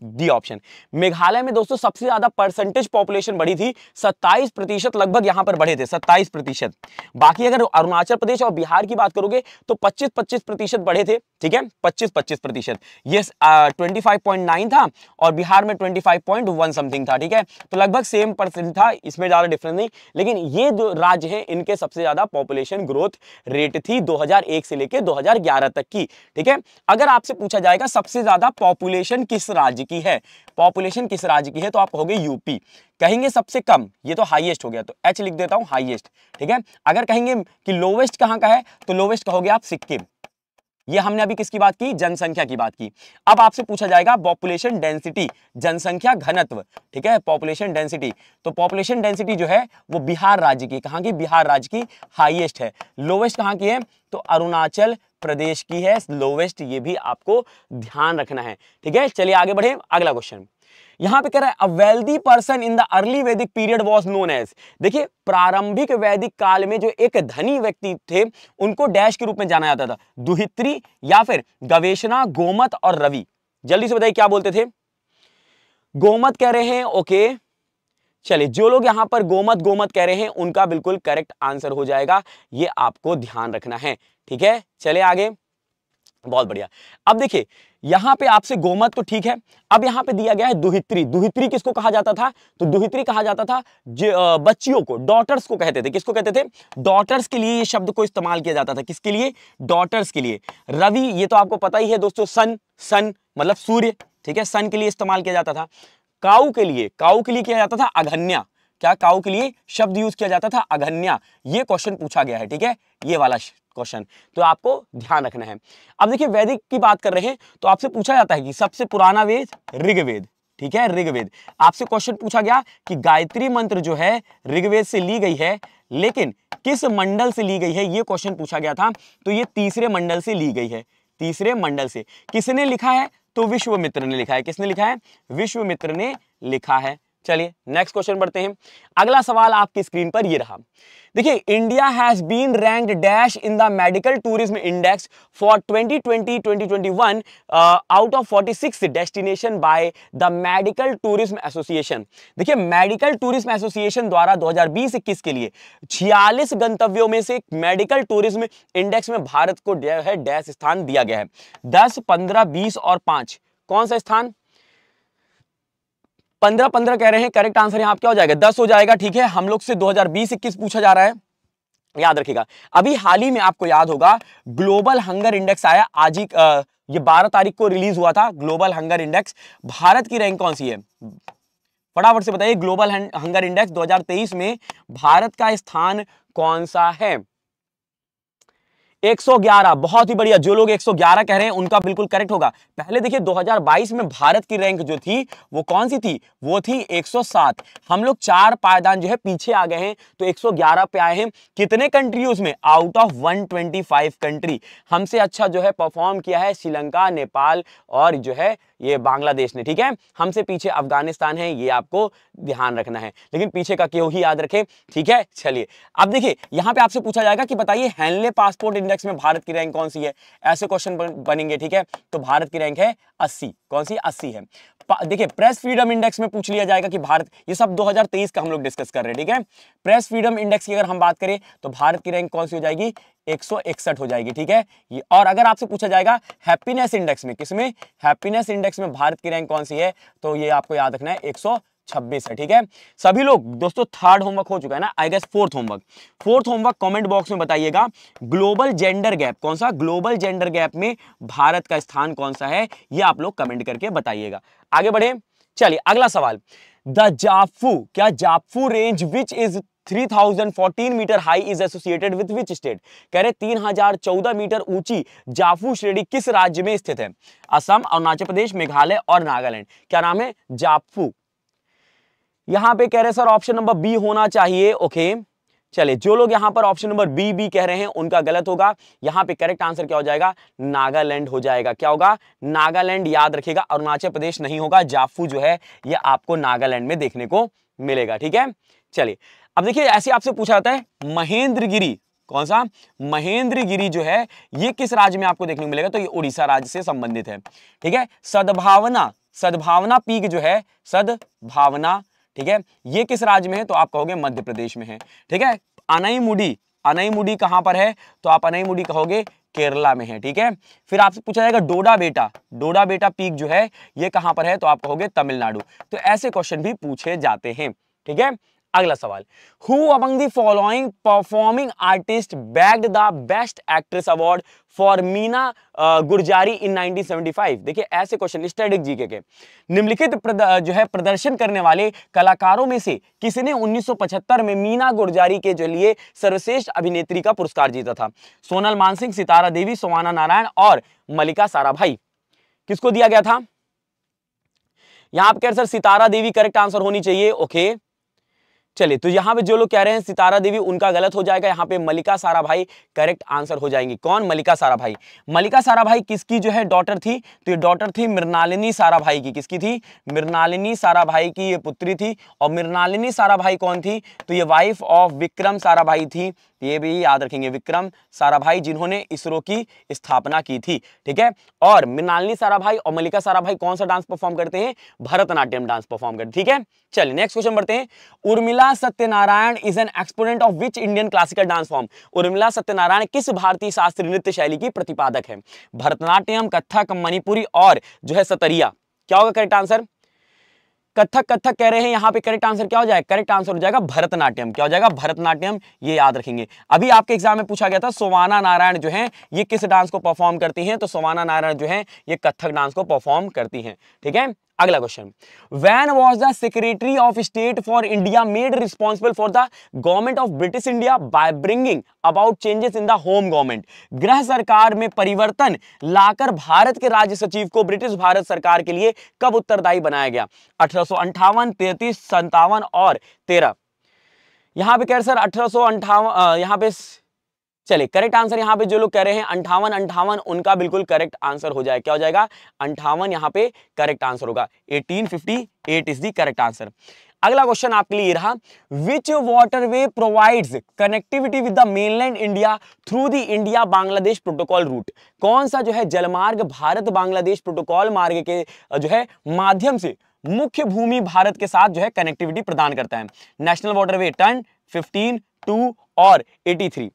डी ऑप्शन मेघालय में दोस्तों सबसे ज्यादा परसेंटेज पॉपुलेशन बढ़ी थी 27 प्रतिशत लगभग यहां पर बढ़े थे 27 प्रतिशत बाकी अगर अरुणाचल प्रदेश और बिहार की बात करोगे तो 25-25 प्रतिशत बढ़े थे ठीक है 25-25 प्रतिशत ये ट्वेंटी था और बिहार में 25.1 समथिंग था ठीक है तो लगभग सेम परसेंट था इसमें ज्यादा डिफरेंस नहीं लेकिन ये जो राज्य है इनके सबसे ज्यादा पॉपुलेशन ग्रोथ रेट थी 2001 से लेकर 2011 तक की ठीक है अगर आपसे पूछा जाएगा सबसे ज्यादा पॉपुलेशन किस राज्य राज्य की है पॉपुलेशन किस राज्य की है तो आप कहोगे यूपी कहेंगे सबसे कम ये तो हाईएस्ट हो गया तो एच लिख देता हूँ हाईएस्ट ठीक है अगर कहेंगे कि लोवेस्ट कहाँ का है तो लोवेस्ट कहोगे आप सिक्किम ये हमने अभी किसकी बात की जनसंख्या की बात की अब आपसे पूछा जाएगा पॉपुलेशन डेंसिटी जनसंख्या घनत्व ठीक है पॉपुलेशन डेंसिटी तो पॉपुलेशन डेंसिटी जो है वो बिहार राज्य की कहाँ की बिहार राज्य की हाईएस्ट है लोवेस्ट कहाँ की है तो अरुणाचल प्रदेश की है लोवेस्ट ये भी आपको ध्यान रखना है ठीक है चलिए आगे बढ़े अगला क्वेश्चन यहां पे कह रहा है wealthy person in the early Vedic period was known as देखिए प्रारंभिक वैदिक काल में जो एक धनी व्यक्ति थे उनको डैश के रूप में जाना जाता था दुहित्री या फिर गवेशना गोमत और रवि जल्दी से बताइए क्या बोलते थे गोमत कह रहे हैं ओके चलिए जो लोग यहां पर गोमत गोमत कह रहे हैं उनका बिल्कुल करेक्ट आंसर हो जाएगा ये आपको ध्यान रखना है ठीक है चले आगे बहुत बढ़िया अब देखिए यहाँ पे आपसे गोमत तो ठीक है अब यहाँ पे दिया गया है दुहित्री दुहित्री किसको कहा जाता था तो दुहित्री कहा जाता था बच्चियों को डॉटर्स को कहते थे किसको कहते थे डॉटर्स के लिए ये शब्द को इस्तेमाल किया जाता था किसके लिए डॉटर्स के लिए रवि ये तो आपको पता ही है दोस्तों सन सन मतलब सूर्य ठीक है सन के लिए इस्तेमाल किया जाता था काऊ के लिए काऊ के लिए किया जाता था अघन्या क्या काऊ के लिए शब्द यूज किया जाता था अघन्या ये क्वेश्चन पूछा गया है ठीक है ये वाला क्वेश्चन तो आपको ध्यान रखना है अब देखिए वैदिक की बात कर रहे हैं तो आपसे पूछा जाता है कि सबसे पुराना वेद ऋग्वेद ठीक है ऋग्वेद आपसे क्वेश्चन पूछा गया कि गायत्री मंत्र जो है ऋग्वेद से ली गई है लेकिन किस मंडल से ली गई है यह क्वेश्चन पूछा गया था तो यह तीसरे मंडल से ली गई है तीसरे मंडल से किसने लिखा है तो विश्वमित्र ने लिखा है किसने लिखा है विश्वमित्र ने लिखा है चलिए नेक्स्ट क्वेश्चन बढ़ते हैं अगला सवाल आपकी स्क्रीन पर ये रहा देखिए India has been ranked dash in the medical tourism index for 2020 2021 out of 46 destination by the medical tourism association देखिए मेडिकल टूरिज्म एसोसिएशन द्वारा 2020-21 के लिए 46 गंतव्यों में से मेडिकल टूरिज्म इंडेक्स में भारत को डैश स्थान दिया गया है दस पंद्रह बीस और पांच कौन सा स्थान पंद्रह पंद्रह कह रहे हैं करेक्ट आंसर यहाँ क्या हो जाएगा दस हो जाएगा ठीक है हम लोग से दो हजार पूछा जा रहा है याद रखिएगा अभी हाल ही में आपको याद होगा ग्लोबल हंगर इंडेक्स आया आज ही ये 12 तारीख को रिलीज हुआ था ग्लोबल हंगर इंडेक्स भारत की रैंक कौन सी है फटाफट से बताइए ग्लोबल हंगर इंडेक्स 2023 में भारत का स्थान कौन सा है 111 बहुत ही बढ़िया जो लोग 111 कह रहे हैं उनका बिल्कुल करेक्ट होगा पहले देखिए 2022 में भारत की रैंक जो थी वो कौन सी थी वो थी 107 हम लोग चार पायदान जो है पीछे आ गए हैं तो 111 पे आए हैं कितने कंट्री उसमें आउट ऑफ 125 कंट्री हमसे अच्छा जो है परफॉर्म किया है श्रीलंका नेपाल और जो है ये बांग्लादेश ने ठीक है हमसे पीछे अफगानिस्तान है ये आपको ध्यान रखना है लेकिन पीछे का क्यों ही याद रखें ठीक है चलिए अब देखिए यहाँ पे आपसे पूछा जाएगा कि बताइए हैनले पासपोर्ट इंडेक्स में भारत की रैंक कौन सी है ऐसे क्वेश्चन बनेंगे ठीक है तो भारत की रैंक है अस्सी कौन सी अस्सी है देखिए प्रेस फ्रीडम इंडेक्स में पूछ लिया जाएगा कि भारत ये सब 2023 का हम लोग डिस्कस कर रहे हैं ठीक है प्रेस फ्रीडम इंडेक्स की अगर हम बात करें तो भारत की रैंक कौन सी हो जाएगी एक हो जाएगी ठीक है और अगर आपसे पूछा जाएगा हैप्पीनेस इंडेक्स में किसमें इंडेक्स में भारत की रैंक कौन सी है तो ये आपको याद रखना है एक छब्बीस है ठीक है सभी लोग दोस्तों थर्ड होमवर्क हो चुका है ना I guess fourth homework fourth homework comment box में बताइएगा ग्लोबल जेंडर गैप कौन सा ग्लोबल जेंडर गैप में भारत का स्थान कौन सा है ये आप लोग कमेंट करके बताइएगा आगे बढ़े चलिए अगला सवाल द जाफू क्या Japfu range which is 3014 metre high is associated with which state कह रहे 3014 मीटर ऊंची जाफू श्रेणी किस राज्य में स्थित है असम अरुणाचल प्रदेश मेघालय और नागालैंड क्या नाम है जाफू यहां पे कह रहे सर ऑप्शन नंबर बी होना चाहिए ओके चले जो लोग यहां पर ऑप्शन नंबर बी बी कह रहे हैं उनका गलत होगा यहां पे करेक्ट आंसर क्या हो जाएगा नागालैंड हो जाएगा क्या होगा नागालैंड याद रखेगा अरुणाचल प्रदेश नहीं होगा जाफू जो है ये आपको नागालैंड में देखने को मिलेगा ठीक है चलिए अब देखिए ऐसे आपसे पूछा जाता है महेंद्र कौन सा महेंद्र जो है ये किस राज्य में आपको देखने को मिलेगा तो ये उड़ीसा राज्य से संबंधित है ठीक है सद्भावना सद्भावना पीक जो है सद्भावना ठीक है ये किस राज्य में है तो आप कहोगे मध्य प्रदेश में है ठीक है अनई मुडी अनई मुडी कहां पर है तो आप अनई मुडी कहोगे केरला में है ठीक है फिर आपसे पूछा जाएगा डोडा बेटा डोडा बेटा पीक जो है ये कहां पर है तो आप कहोगे तमिलनाडु तो ऐसे क्वेश्चन भी पूछे जाते हैं ठीक है अगला सवाल who among the following performing artist bagged the best actress award for Meena Gurjari in 1975 देखिए ऐसे क्वेश्चन स्टैटिक जीके के निम्नलिखित जो है प्रदर्शन करने वाले कलाकारों में से किसने 1975 में मीना गुरजारी के जो लिए सर्वश्रेष्ठ अभिनेत्री का पुरस्कार जीता था सोनल मानसिंह सितारा देवी सोमाना नारायण और मलिका साराभाई किसको दिया गया था यहां पर sir Sitara Devi correct answer होनी चाहिए ओके okay. चलिए तो यहाँ पे जो लोग कह रहे हैं सितारा देवी उनका गलत हो जाएगा यहाँ पे मलिका सारा भाई करेक्ट आंसर हो जाएंगी कौन मलिका सारा भाई मलिका सारा भाई किसकी जो है डॉटर थी तो ये डॉटर थी मृणालिनी सारा भाई की किसकी थी मृणालिनी सारा भाई की ये पुत्री थी और मृणालिनी सारा भाई कौन थी तो ये वाइफ ऑफ विक्रम सारा भाई थी ये भी याद रखेंगे विक्रम सारा भाई जिन्होंने इसरो की स्थापना की थी ठीक है और मृणालिनी सारा भाई और मलिका सारा भाई कौन सा डांस परफॉर्म करते हैं भरतनाट्यम डांस परफॉर्म करते ठीक है चलिए नेक्स्ट क्वेश्चन बढ़ते हैं Urmila Urmila Satyanarayana is an exponent of which Indian classical dance form Urmila Satyanarayana किस भारतीय शास्त्रीय नृत्य शैली की प्रतिपादक है भरतनाट्यम कथक मणिपुरी और जो है सतरिया क्या होगा करेक्ट आंसर कथक कथक कह रहे हैं यहाँ पे करेक्ट आंसर क्या हो जाएगा करेक्ट आंसर हो जाएगा भरतनाट्यम क्या हो जाएगा भरतनाट्यम ये याद रखेंगे अभी आपके एग्जाम में पूछा गया था सोवाना नारायण जो है ये किस डांस को परफॉर्म करती हैं तो सोवाना नारायण जो है ये कथक डांस को परफॉर्म करती हैं ठीक है अगला question when was the secretary of state for India made responsible for the government of British India by bringing about changes in the home government गृह सरकार में परिवर्तन लाकर भारत के राज्य सचिव को ब्रिटिश भारत सरकार के लिए कब उत्तरदायी बनाया गया अठारह सौ अंठावन तैतीस और तेरह यहां पे कह सर अठारह सौ अंठावन यहां पे चलिए करेक्ट आंसर यहाँ पे जो लोग कह रहे हैं अंठावन अंठावन उनका बिल्कुल करेक्ट आंसर हो जाए क्या हो जाएगा अंठावन यहाँ पे करेक्ट आंसर होगा eighteen fifty eight is the correct answer अगला क्वेश्चन आपके लिए रहा which waterway provides connectivity with the mainland India through the India Bangladesh protocol route कौन सा जो है जलमार्ग भारत बांग्लादेश प्रोटोकॉल मार्ग के जो है माध्यम से मुख्य भूमि भारत के साथ जो है कनेक्टिविटी प्रदान करता है national waterway ten fifteen two और थ्री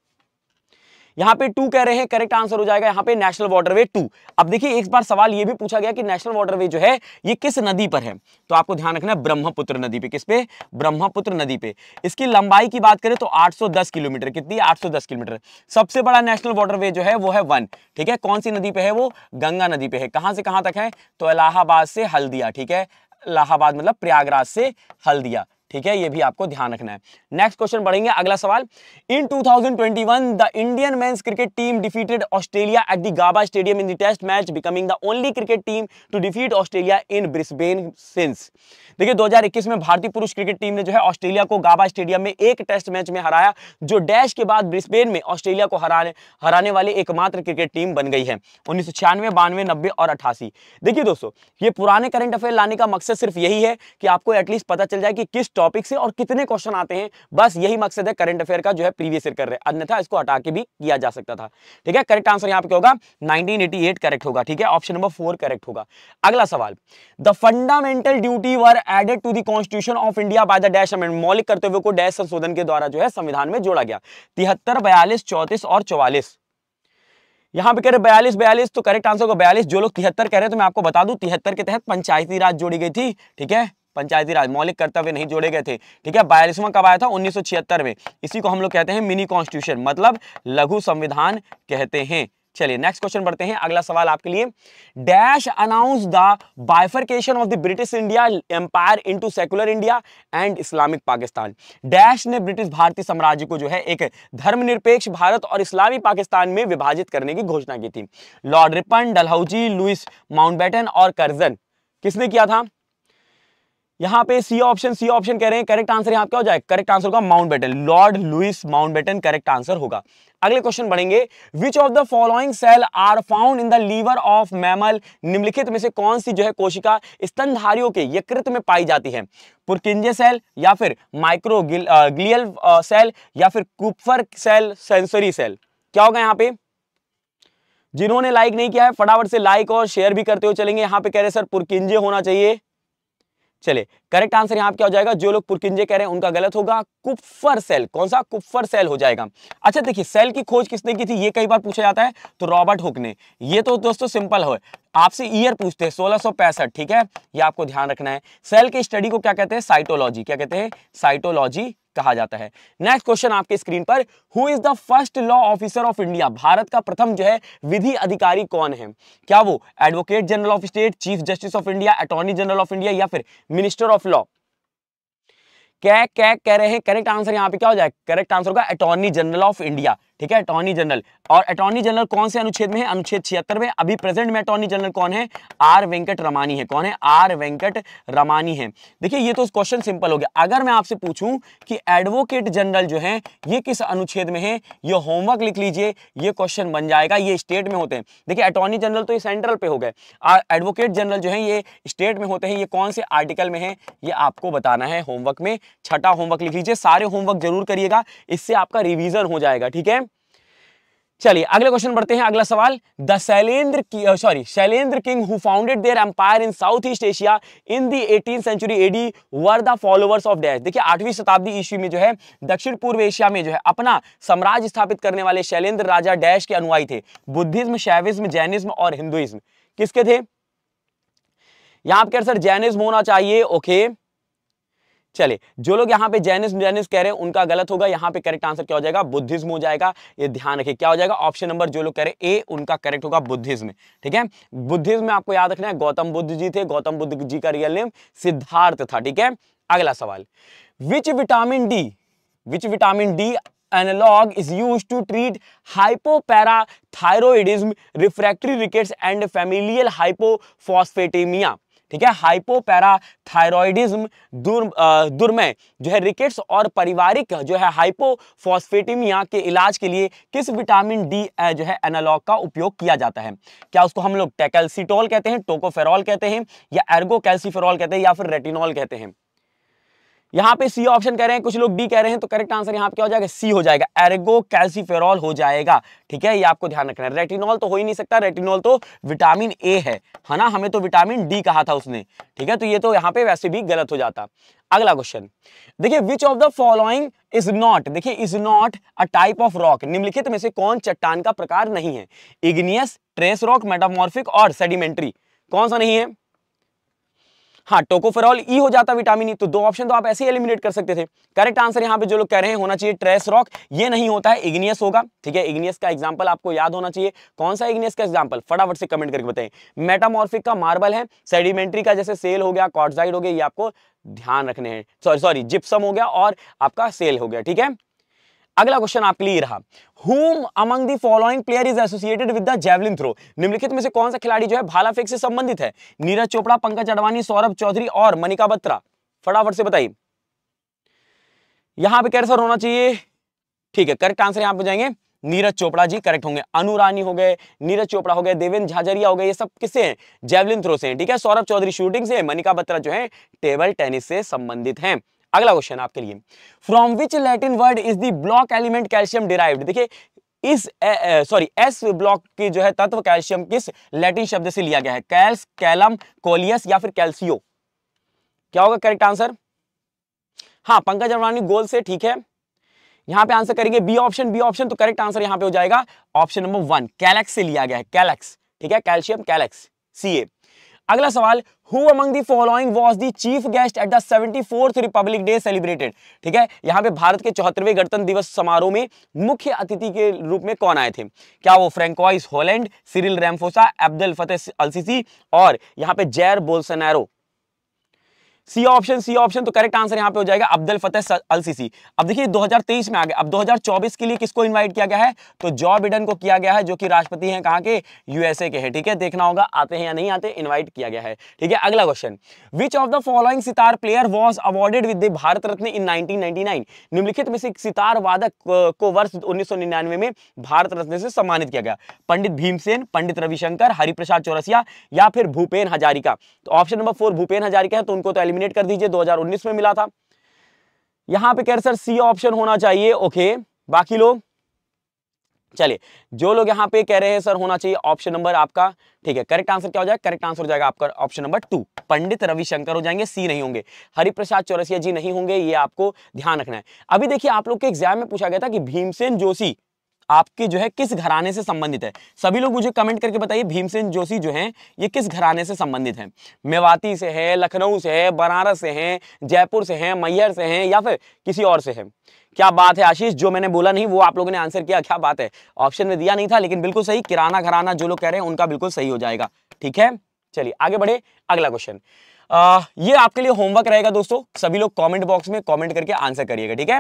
यहाँ पे टू कह रहे हैं करेक्ट आंसर हो जाएगा यहाँ पे नेशनल वाटरवे टू अब देखिए एक बार सवाल ये भी पूछा गया कि नेशनल वाटरवे जो है ये किस नदी पर है तो आपको ध्यान रखना ब्रह्मपुत्र नदी पे किस पे ब्रह्मपुत्र नदी पे इसकी लंबाई की बात करें तो 810 किलोमीटर कितनी 810 किलोमीटर सबसे बड़ा नेशनल वाटरवे जो है वो है वन ठीक है कौन सी नदी पे है वो गंगा नदी पे है कहां से कहां तक है तो इलाहाबाद से हल्दिया ठीक है इलाहाबाद मतलब प्रयागराज से हल्दिया ठीक है ये भी आपको ध्यान रखना है नेक्स्ट क्वेश्चन बढ़ेंगे अगला सवाल in 2021 the Indian men's cricket team defeated Australia at the Gabba stadium in the test match becoming the only cricket team to defeat Australia in Brisbane since देखिए 2021 में भारतीय पुरुष क्रिकेट टीम ने जो है ऑस्ट्रेलिया को गाबा स्टेडियम में एक टेस्ट मैच में हराया जो डैश के बाद ब्रिस्बेन में ऑस्ट्रेलिया को हराने हराने वाली एकमात्र क्रिकेट टीम बन गई है उन्नीस सौ छियानवे बानवे नब्बे और अट्ठासी देखिए दोस्तों ये पुराने करंट अफेयर लाने का मकसद सिर्फ यही है कि आपको एटलीस्ट पता चल जाए कि किस टॉपिक से और कितने क्वेश्चन आते हैं बस यही मकसद है करंट अफेयर का जो है प्रीवियस ईयर कर रहे हैं अन्यथा इसको हटा के भी किया जा सकता था ठीक है करेक्ट आंसर यहाँ पे क्या होगा 1988 करेक्ट होगा ठीक है ऑप्शन नंबर फोर करेक्ट होगा अगला सवाल the fundamental duty were added to the constitution of India by the dash amend मौलिक कर्तव्यों को डैश संशोधन के द्वारा जो है संविधान में जोड़ा गया तिहत्तर बयालीस चौतीस और चौवालीस यहां पे कह रहे बयालीस बयालीस तो करेक्ट आंसर को बयालीस जो लोग तिहत्तर कह रहे हैं तो मैं आपको बता दूं तिहत्तर के तहत पंचायती राज जोड़ी गई थी ठीक है पंचायती राज मौलिक कर्तव्य नहीं जोड़े गए थे ठीक है बयालीसवां कब आया था उन्नीस में इसी को हम लोग कहते हैं मिनी कॉन्स्टिट्यूशन मतलब लघु संविधान कहते हैं चलिए नेक्स्ट क्वेश्चन बढ़ते हैं अगला सवाल आपके लिए dash announce the bifurcation of the British India empire into secular India and Islamic Pakistan dash ने ब्रिटिश भारतीय साम्राज्य को जो है एक धर्मनिरपेक्ष भारत और इस्लामी पाकिस्तान में विभाजित करने की घोषणा की थी Lord Ripon Dalhousie Louis Mountbatten और करजन किसने किया था यहाँ पे सी ऑप्शन सी ऑप्शन कह रहे हैं करेक्ट आंसर यहाँ क्या हो जाएगा करेक्ट आंसर होगा Mountbatten Lord Louis Mountbatten correct answer होगा अगले क्वेश्चन बढ़ेंगे which of the following cell are found in the liver of mammal निम्नलिखित में से कौन सी जो है कोशिका स्तनधारियों के यकृत में पाई जाती है पुरकिंजे सेल या फिर माइक्रो ग्लियल सेल या फिर कुफर सेल सेंसरी सेल क्या होगा यहाँ पे जिन्होंने लाइक नहीं किया है फटाफट से लाइक और शेयर भी करते हुए चलेंगे यहाँ पे कह रहे सर पुरकिंजे होना चाहिए चले करेक्ट आंसर यहाँ क्या हो जाएगा जो लोग पुरकिंजे कह रहे हैं उनका गलत होगा कुफर सेल कौन सा कुफर सेल हो जाएगा अच्छा देखिए सेल की खोज किसने की थी ये कई बार पूछा जाता है तो रॉबर्ट हुक ने ये तो दोस्तों सिंपल हो आपसे ईयर पूछते हैं सोलह ठीक है ये आपको ध्यान रखना है सेल की स्टडी को क्या कहते हैं साइटोलॉजी क्या कहते हैं साइटोलॉजी कहा जाता है नेक्स्ट क्वेश्चन आपके स्क्रीन पर who is the first law officer of India Bharat का प्रथम जो है विधि अधिकारी कौन है क्या वो advocate general of state chief justice of India attorney general of India या फिर मिनिस्टर ऑफ लॉ क्या क्या कह रहे हैं करेक्ट आंसर यहाँ पे क्या हो जाएगा करेक्ट आंसर होगा अटॉर्नी जनरल ऑफ इंडिया ठीक है अटॉर्नी जनरल और अटॉर्नी जनरल कौन से अनुच्छेद में है अनुच्छेद छिहत्तर में अभी प्रेजेंट में अटॉर्नी जनरल कौन है आर वेंकट रमानी है कौन है आर वेंकट रमानी है देखिए ये तो क्वेश्चन सिंपल हो गया अगर मैं आपसे पूछूं कि एडवोकेट जनरल जो है ये किस अनुच्छेद में है ये होमवर्क लिख लीजिए ये क्वेश्चन बन जाएगा ये स्टेट में होते हैं देखिए अटॉर्नी जनरल तो ये सेंट्रल पे हो गए एडवोकेट जनरल जो है ये स्टेट में होते हैं ये कौन से आर्टिकल में है ये आपको बताना है होमवर्क में छठा होमवर्क लिख लीजिए सारे होमवर्क जरूर करिएगा इससे आपका रिविजन हो जाएगा ठीक है चलिए अगले क्वेश्चन बढ़ते हैं अगला सवाल the Shailendra sorry Shailendra king who founded their empire in south east Asia in the eighteen century AD were the followers of dash देखिए आठवीं शताब्दी ईस्वी में जो है दक्षिण पूर्व एशिया में जो है अपना साम्राज्य स्थापित करने वाले शैलेंद्र राजा डैश के अनुयायी थे बुद्धिज्म शैविज्म जैनिज्म और हिंदुइज्म किसके थे यहां पर सर जैनिज्म होना चाहिए ओके okay. चले जो लोग यहाँ पे जैनिस्म जैनिस कह रहे हैं उनका गलत होगा यहाँ पे करेक्ट आंसर क्या हो जाएगा बुद्धिज्म हो जाएगा ये ध्यान रखिए क्या हो जाएगा ऑप्शन नंबर जो लोग कह रहे हैं ए उनका करेक्ट होगा बुद्धिज्म ठीक है बुद्धिज्म में आपको याद रखना है गौतम बुद्ध जी थे गौतम बुद्ध जी का रियल नेम सिद्धार्थ था ठीक है अगला सवाल which vitamin D which vitamin D analogue is use to treat hypoparathyroidism refractory rickets and familial hypophosphatemia ठीक है हाइपोपैराथायरॉयडिज्म दुर् दुर्मय जो है रिकेट्स और पारिवारिक जो है हाइपोफॉस्फेटिमिया के इलाज के लिए किस विटामिन डी जो है एनालॉग का उपयोग किया जाता है क्या उसको हम लोग टेकल्सीटोल कहते हैं टोकोफेरॉल कहते हैं या एर्गो कहते हैं या फिर रेटिनॉल कहते हैं यहाँ पे सी ऑप्शन कह रहे हैं कुछ लोग डी कह रहे हैं तो करेक्ट आंसर यहाँ पे क्या हो जाएगा सी हो जाएगा एरेगो कैल्सिफेरॉल हो जाएगा ठीक है ये आपको ध्यान रखना है रेटिनॉल तो हो ही नहीं सकता रेटिनॉल तो विटामिन ए है है ना हमें तो विटामिन डी कहा था उसने ठीक है तो ये तो यहाँ पे वैसे भी गलत हो जाता अगला क्वेश्चन देखिए which of the following is not देखिए is not a type of rock निम्नलिखित में से कौन चट्टान का प्रकार नहीं है इग्नियस ट्रेस रॉक मेटामोर्फिक और सेडिमेंट्री कौन सा नहीं है हाँ टोकोफेरॉल ई e हो जाता विटामिन ई e, तो दो ऑप्शन तो आप ऐसे ही एलिमिनेट कर सकते थे करेक्ट आंसर यहाँ पे जो लोग कह रहे हैं होना चाहिए ट्रेस रॉक ये नहीं होता है इग्नियस होगा ठीक है इग्नियस का एग्जाम्पल आपको याद होना चाहिए कौन सा इग्नियस का एग्जाम्पल फटाफट से कमेंट करके बताएं मेटामॉर्फिक का मार्बल है सेडिमेंट्री का जैसे सेल हो गया कॉर्डजाइड हो गया ये आपको ध्यान रखने हैं सॉरी सॉरी जिप्सम हो गया और आपका सेल हो गया ठीक है अगला क्वेश्चन आपके लिए रहा whom among the following player is associated with the javelin throw निम्नलिखित में से कौन सा खिलाड़ी जो है भाला फेंक से संबंधित है नीरज चोपड़ा पंकज अडवाणी सौरभ चौधरी और मनिका बत्रा फटाफट से बताइए यहां पे कैसे होना चाहिए ठीक है करेक्ट आंसर यहां पर जाएंगे नीरज चोपड़ा जी करेक्ट होंगे अनुरानी हो गए नीरज चोपड़ा हो गए देवेंद्र झाझरिया हो गए ये सब किससे हैं जेवलिन थ्रो से हैं ठीक है सौरभ चौधरी शूटिंग से मनिका बत्रा जो है टेबल टेनिस से संबंधित हैं अगला क्वेश्चन आपके लिए from which Latin word is the block element calcium derive देखिए इस सॉरी एस ब्लॉक की जो है तत्व कैल्शियम किस लैटिन शब्द से लिया गया है कैल्स कैलम कोलियस या फिर कैल्सियो क्या होगा करेक्ट आंसर हाँ पंकज अडवाणी गोल से ठीक है यहां पे आंसर करेंगे बी ऑप्शन बी ऑप्शन तो करेक्ट आंसर यहां पे हो जाएगा ऑप्शन नंबर वन कैलेक्स से लिया गया है कैलेक्स ठीक है कैल्शियम कैलेक्स सी ए अगला सवाल Who among the following was the chief guest at the 74th Republic Day celebrated? ठीक है यहाँ पे भारत के चौहत्तरवें गणतंत्र दिवस समारोह में मुख्य अतिथि के रूप में कौन आए थे क्या वो Francois Hollande Cyril Ramaphosa Abdel Fattah al Sisi और यहाँ पे Jair Bolsonaro C option C option तो करेक्ट आंसर यहाँ पे हो जाएगा अब्दुल फतेह अल सीसी अब देखिए 2023 में आ गया अब 2024 के लिए किसको इनवाइट किया गया है तो जो बिडन को किया गया है जो कि राष्ट्रपति हैं कहाँ के यूएसए के हैं ठीक है देखना होगा आते हैं या नहीं आते इनवाइट किया गया है ठीक है अगला question which of the following sitar player was awarded with Bharat Ratna in nineteen निम्नलिखित में से सितार वादक को वर्ष उन्नीस में भारत रत्न से सम्मानित किया गया पंडित भीमसेन पंडित रविशंकर हरिप्रसाद चौरसिया या फिर भूपेन हजारिका तो option number four Bhupen Hazarika है तो उनको तो एलिमिनेट कर दीजिए 2019 में मिला था यहां पे कह सर सी ऑप्शन होना चाहिए ओके बाकी लोग चलिए जो लोग यहां पे कह रहे हैं सर होना चाहिए ऑप्शन नंबर आपका ठीक है करेक्ट आंसर क्या हो जाएगा करेक्ट आंसर हो जाएगा आपका option number two Pandit Ravishankar हो जाएंगे सी नहीं होंगे हरिप्रसाद चौरसिया जी नहीं होंगे ये आपको ध्यान रखना है अभी देखिए आप लोग के एग्जाम में पूछा गया था कि भीमसेन जोशी आपके जो है किस घराने से संबंधित है सभी लोग मुझे कमेंट करके बताइए भीमसेन जोशी जो हैं ये किस घराने से संबंधित हैं मेवाती से है लखनऊ से है बनारस से हैं जयपुर से हैं मैयर से हैं या फिर किसी और से हैं क्या बात है आशीष जो मैंने बोला नहीं वो आप लोगों ने आंसर किया क्या बात है ऑप्शन में दिया नहीं था लेकिन बिल्कुल सही किराना घराना जो लोग कह रहे हैं उनका बिल्कुल सही हो जाएगा ठीक है चलिए आगे बढ़े अगला क्वेश्चन ये आपके लिए होमवर्क रहेगा दोस्तों सभी लोग कमेंट बॉक्स में कमेंट करके आंसर करिएगा ठीक है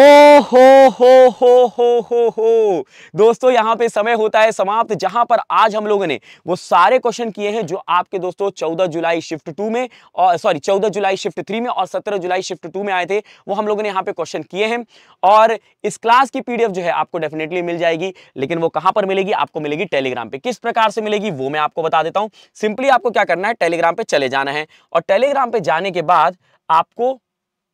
ओ हो हो हो हो हो हो दोस्तों यहाँ पे समय होता है समाप्त जहां पर आज हम लोगों ने वो सारे क्वेश्चन किए हैं जो आपके दोस्तों 14 जुलाई शिफ्ट टू में और सॉरी 14 जुलाई शिफ्ट थ्री में और 17 जुलाई शिफ्ट टू में आए थे वो हम लोगों ने यहाँ पे क्वेश्चन किए हैं और इस क्लास की पीडीएफ जो है आपको डेफिनेटली मिल जाएगी लेकिन वो कहां पर मिलेगी आपको मिलेगी टेलीग्राम पे किस प्रकार से मिलेगी वो मैं आपको बता देता हूँ सिंपली आपको क्या करना है टेलीग्राम पे चले जाना है और टेलीग्राम पे जाने के बाद आपको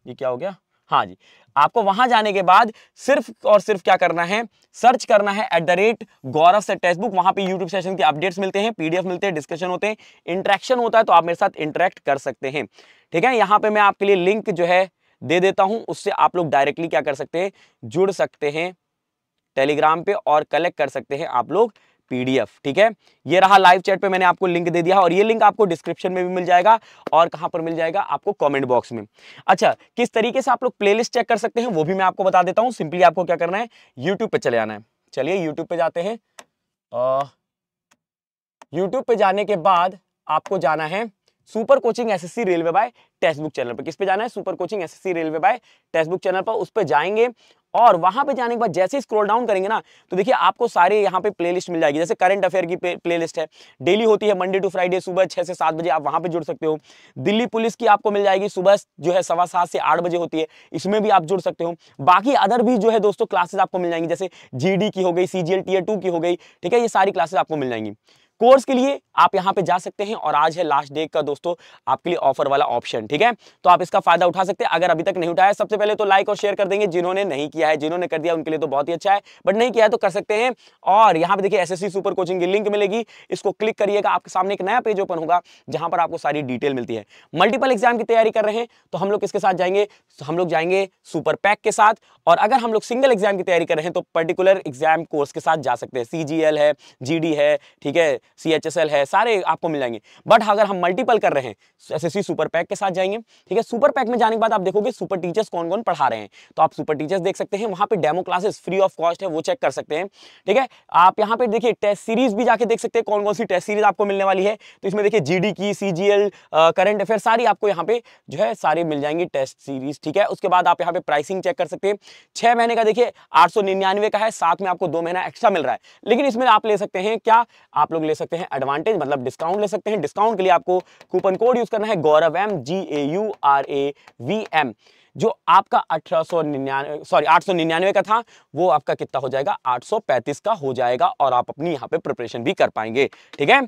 ये क्या हो गया हाँ जी आपको वहां जाने के बाद सिर्फ और सिर्फ क्या करना है सर्च करना है एट द रेट गौरव से टेक्स्ट बुक वहां पे यूट्यूब सेशन के अपडेट्स मिलते हैं पीडीएफ मिलते हैं डिस्कशन होते हैं इंट्रैक्शन होता है तो आप मेरे साथ इंटरेक्ट कर सकते हैं ठीक है यहाँ पे मैं आपके लिए लिंक जो है दे देता हूं उससे आप लोग डायरेक्टली क्या कर सकते हैं जुड़ सकते हैं टेलीग्राम पे और कलेक्ट कर सकते हैं आप लोग पीडीएफ ठीक है ये रहा लाइव चैट पे मैंने आपको लिंक दे दिया और ये लिंक आपको डिस्क्रिप्शन में भी मिल जाएगा और कहां पर मिल जाएगा आपको कमेंट बॉक्स में अच्छा किस तरीके से आप लोग प्लेलिस्ट चेक कर सकते हैं वो भी मैं आपको बता देता हूं सिंपली आपको क्या करना है यूट्यूब पे चले आना है चलिए यूट्यूब पे जाते हैं यूट्यूब पे जाने के बाद आपको जाना है super coaching SSC railway by text book channel पर किस पे जाना है super coaching SSC railway by text book channel पर उस पर जाएंगे और वहां पे जाने के बाद जैसे ही स्क्रॉल डाउन करेंगे ना तो देखिए आपको सारे यहाँ पे प्लेलिस्ट मिल जाएगी जैसे करंट अफेयर की प्लेलिस्ट है डेली होती है मंडे टू फ्राइडे सुबह छह से सात बजे आप वहां पे जुड़ सकते हो दिल्ली पुलिस की आपको मिल जाएगी सुबह जो है सवा सात से आठ बजे होती है इसमें भी आप जुड़ सकते हो बाकी अदर भी जो है दोस्तों क्लासेस आपको मिल जाएंगी जैसे जी की हो गई सी जी की हो गई ठीक है ये सारी क्लासेस आपको मिल जाएंगी कोर्स के लिए आप यहाँ पे जा सकते हैं और आज है लास्ट डे का दोस्तों आपके लिए ऑफर वाला ऑप्शन ठीक है तो आप इसका फायदा उठा सकते हैं अगर अभी तक नहीं उठाया सबसे पहले तो लाइक और शेयर कर देंगे जिन्होंने नहीं किया है जिन्होंने कर दिया उनके लिए तो बहुत ही अच्छा है बट नहीं किया है तो कर सकते हैं और यहाँ पर देखिए एस सुपर कोचिंग की लिंक मिलेगी इसको क्लिक करिएगा आपके सामने एक नया पेज ओपन होगा जहां पर आपको सारी डिटेल मिलती है मल्टीपल एग्जाम की तैयारी कर रहे हैं तो हम लोग किसके साथ जाएंगे हम लोग जाएंगे सुपर पैक के साथ और अगर हम लोग सिंगल एग्जाम की तैयारी कर रहे हैं तो पर्टिकुलर एग्जाम कोर्स के साथ जा सकते हैं सी है जी है ठीक है सी एच एस एल है सारे आपको मिल जाएंगे बट अगर हम मल्टीपल कर रहे हैं S S C super pack के साथ जाएंगे ठीक है सुपर पैक में जाने के बाद आप देखोगे सुपर टीचर्स कौन कौन पढ़ा रहे हैं तो आप सुपर टीचर्स देख सकते हैं वहाँ पे demo classes free of cost है वो चेक कर सकते हैं ठीक है आप यहाँ पे देखिए टेस्ट सीरीज भी जाके देख सकते हैं कौन कौन सी टेस्ट सीरीज आपको मिलने वाली है तो इसमें देखिए जी डी की C G L current affair सारी आपको यहाँ पे जो है सारे मिल जाएंगी टेस्ट सीरीज ठीक है उसके बाद आप यहाँ पे प्राइसिंग चेक कर सकते हैं छह महीने का देखिए आठ का है साथ में आपको दो महीना एक्स्ट्रा मिल रहा है लेकिन इसमें आप ले सकते हैं क्या आप लोग ले सकते हैं एडवांटेज मतलब डिस्काउंट ले सकते हैं डिस्काउंट के लिए आपको कूपन कोड यूज करना है Gaurav M G A U R A V M जो आपका अठारह सॉरी आठ का था वो आपका कितना हो जाएगा 835 का हो जाएगा और आप अपनी यहाँ पे प्रिपरेशन भी कर पाएंगे ठीक है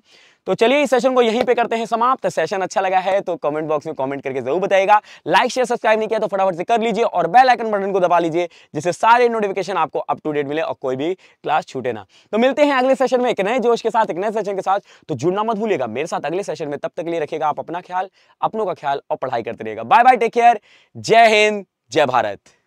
तो चलिए इस सेशन को यहीं पे करते हैं समाप्त सेशन अच्छा लगा है तो कमेंट बॉक्स में कमेंट करके जरूर बताएगा लाइक शेयर सब्सक्राइब नहीं किया तो फटाफट से कर लीजिए और बेल आइकन बटन को दबा लीजिए जिससे सारे नोटिफिकेशन आपको अप टू डेट मिले और कोई भी क्लास छूटे ना तो मिलते हैं अगले सेशन में एक नए जोश के साथ एक नए सेशन के साथ तो जुड़ना मत भूलिएगा मेरे साथ अगले सेशन में तब तक लिए रखिएगा आप अपना ख्याल अपनों का ख्याल और पढ़ाई करते रहिएगा बाय बाय टेक केयर जय हिंद जय भारत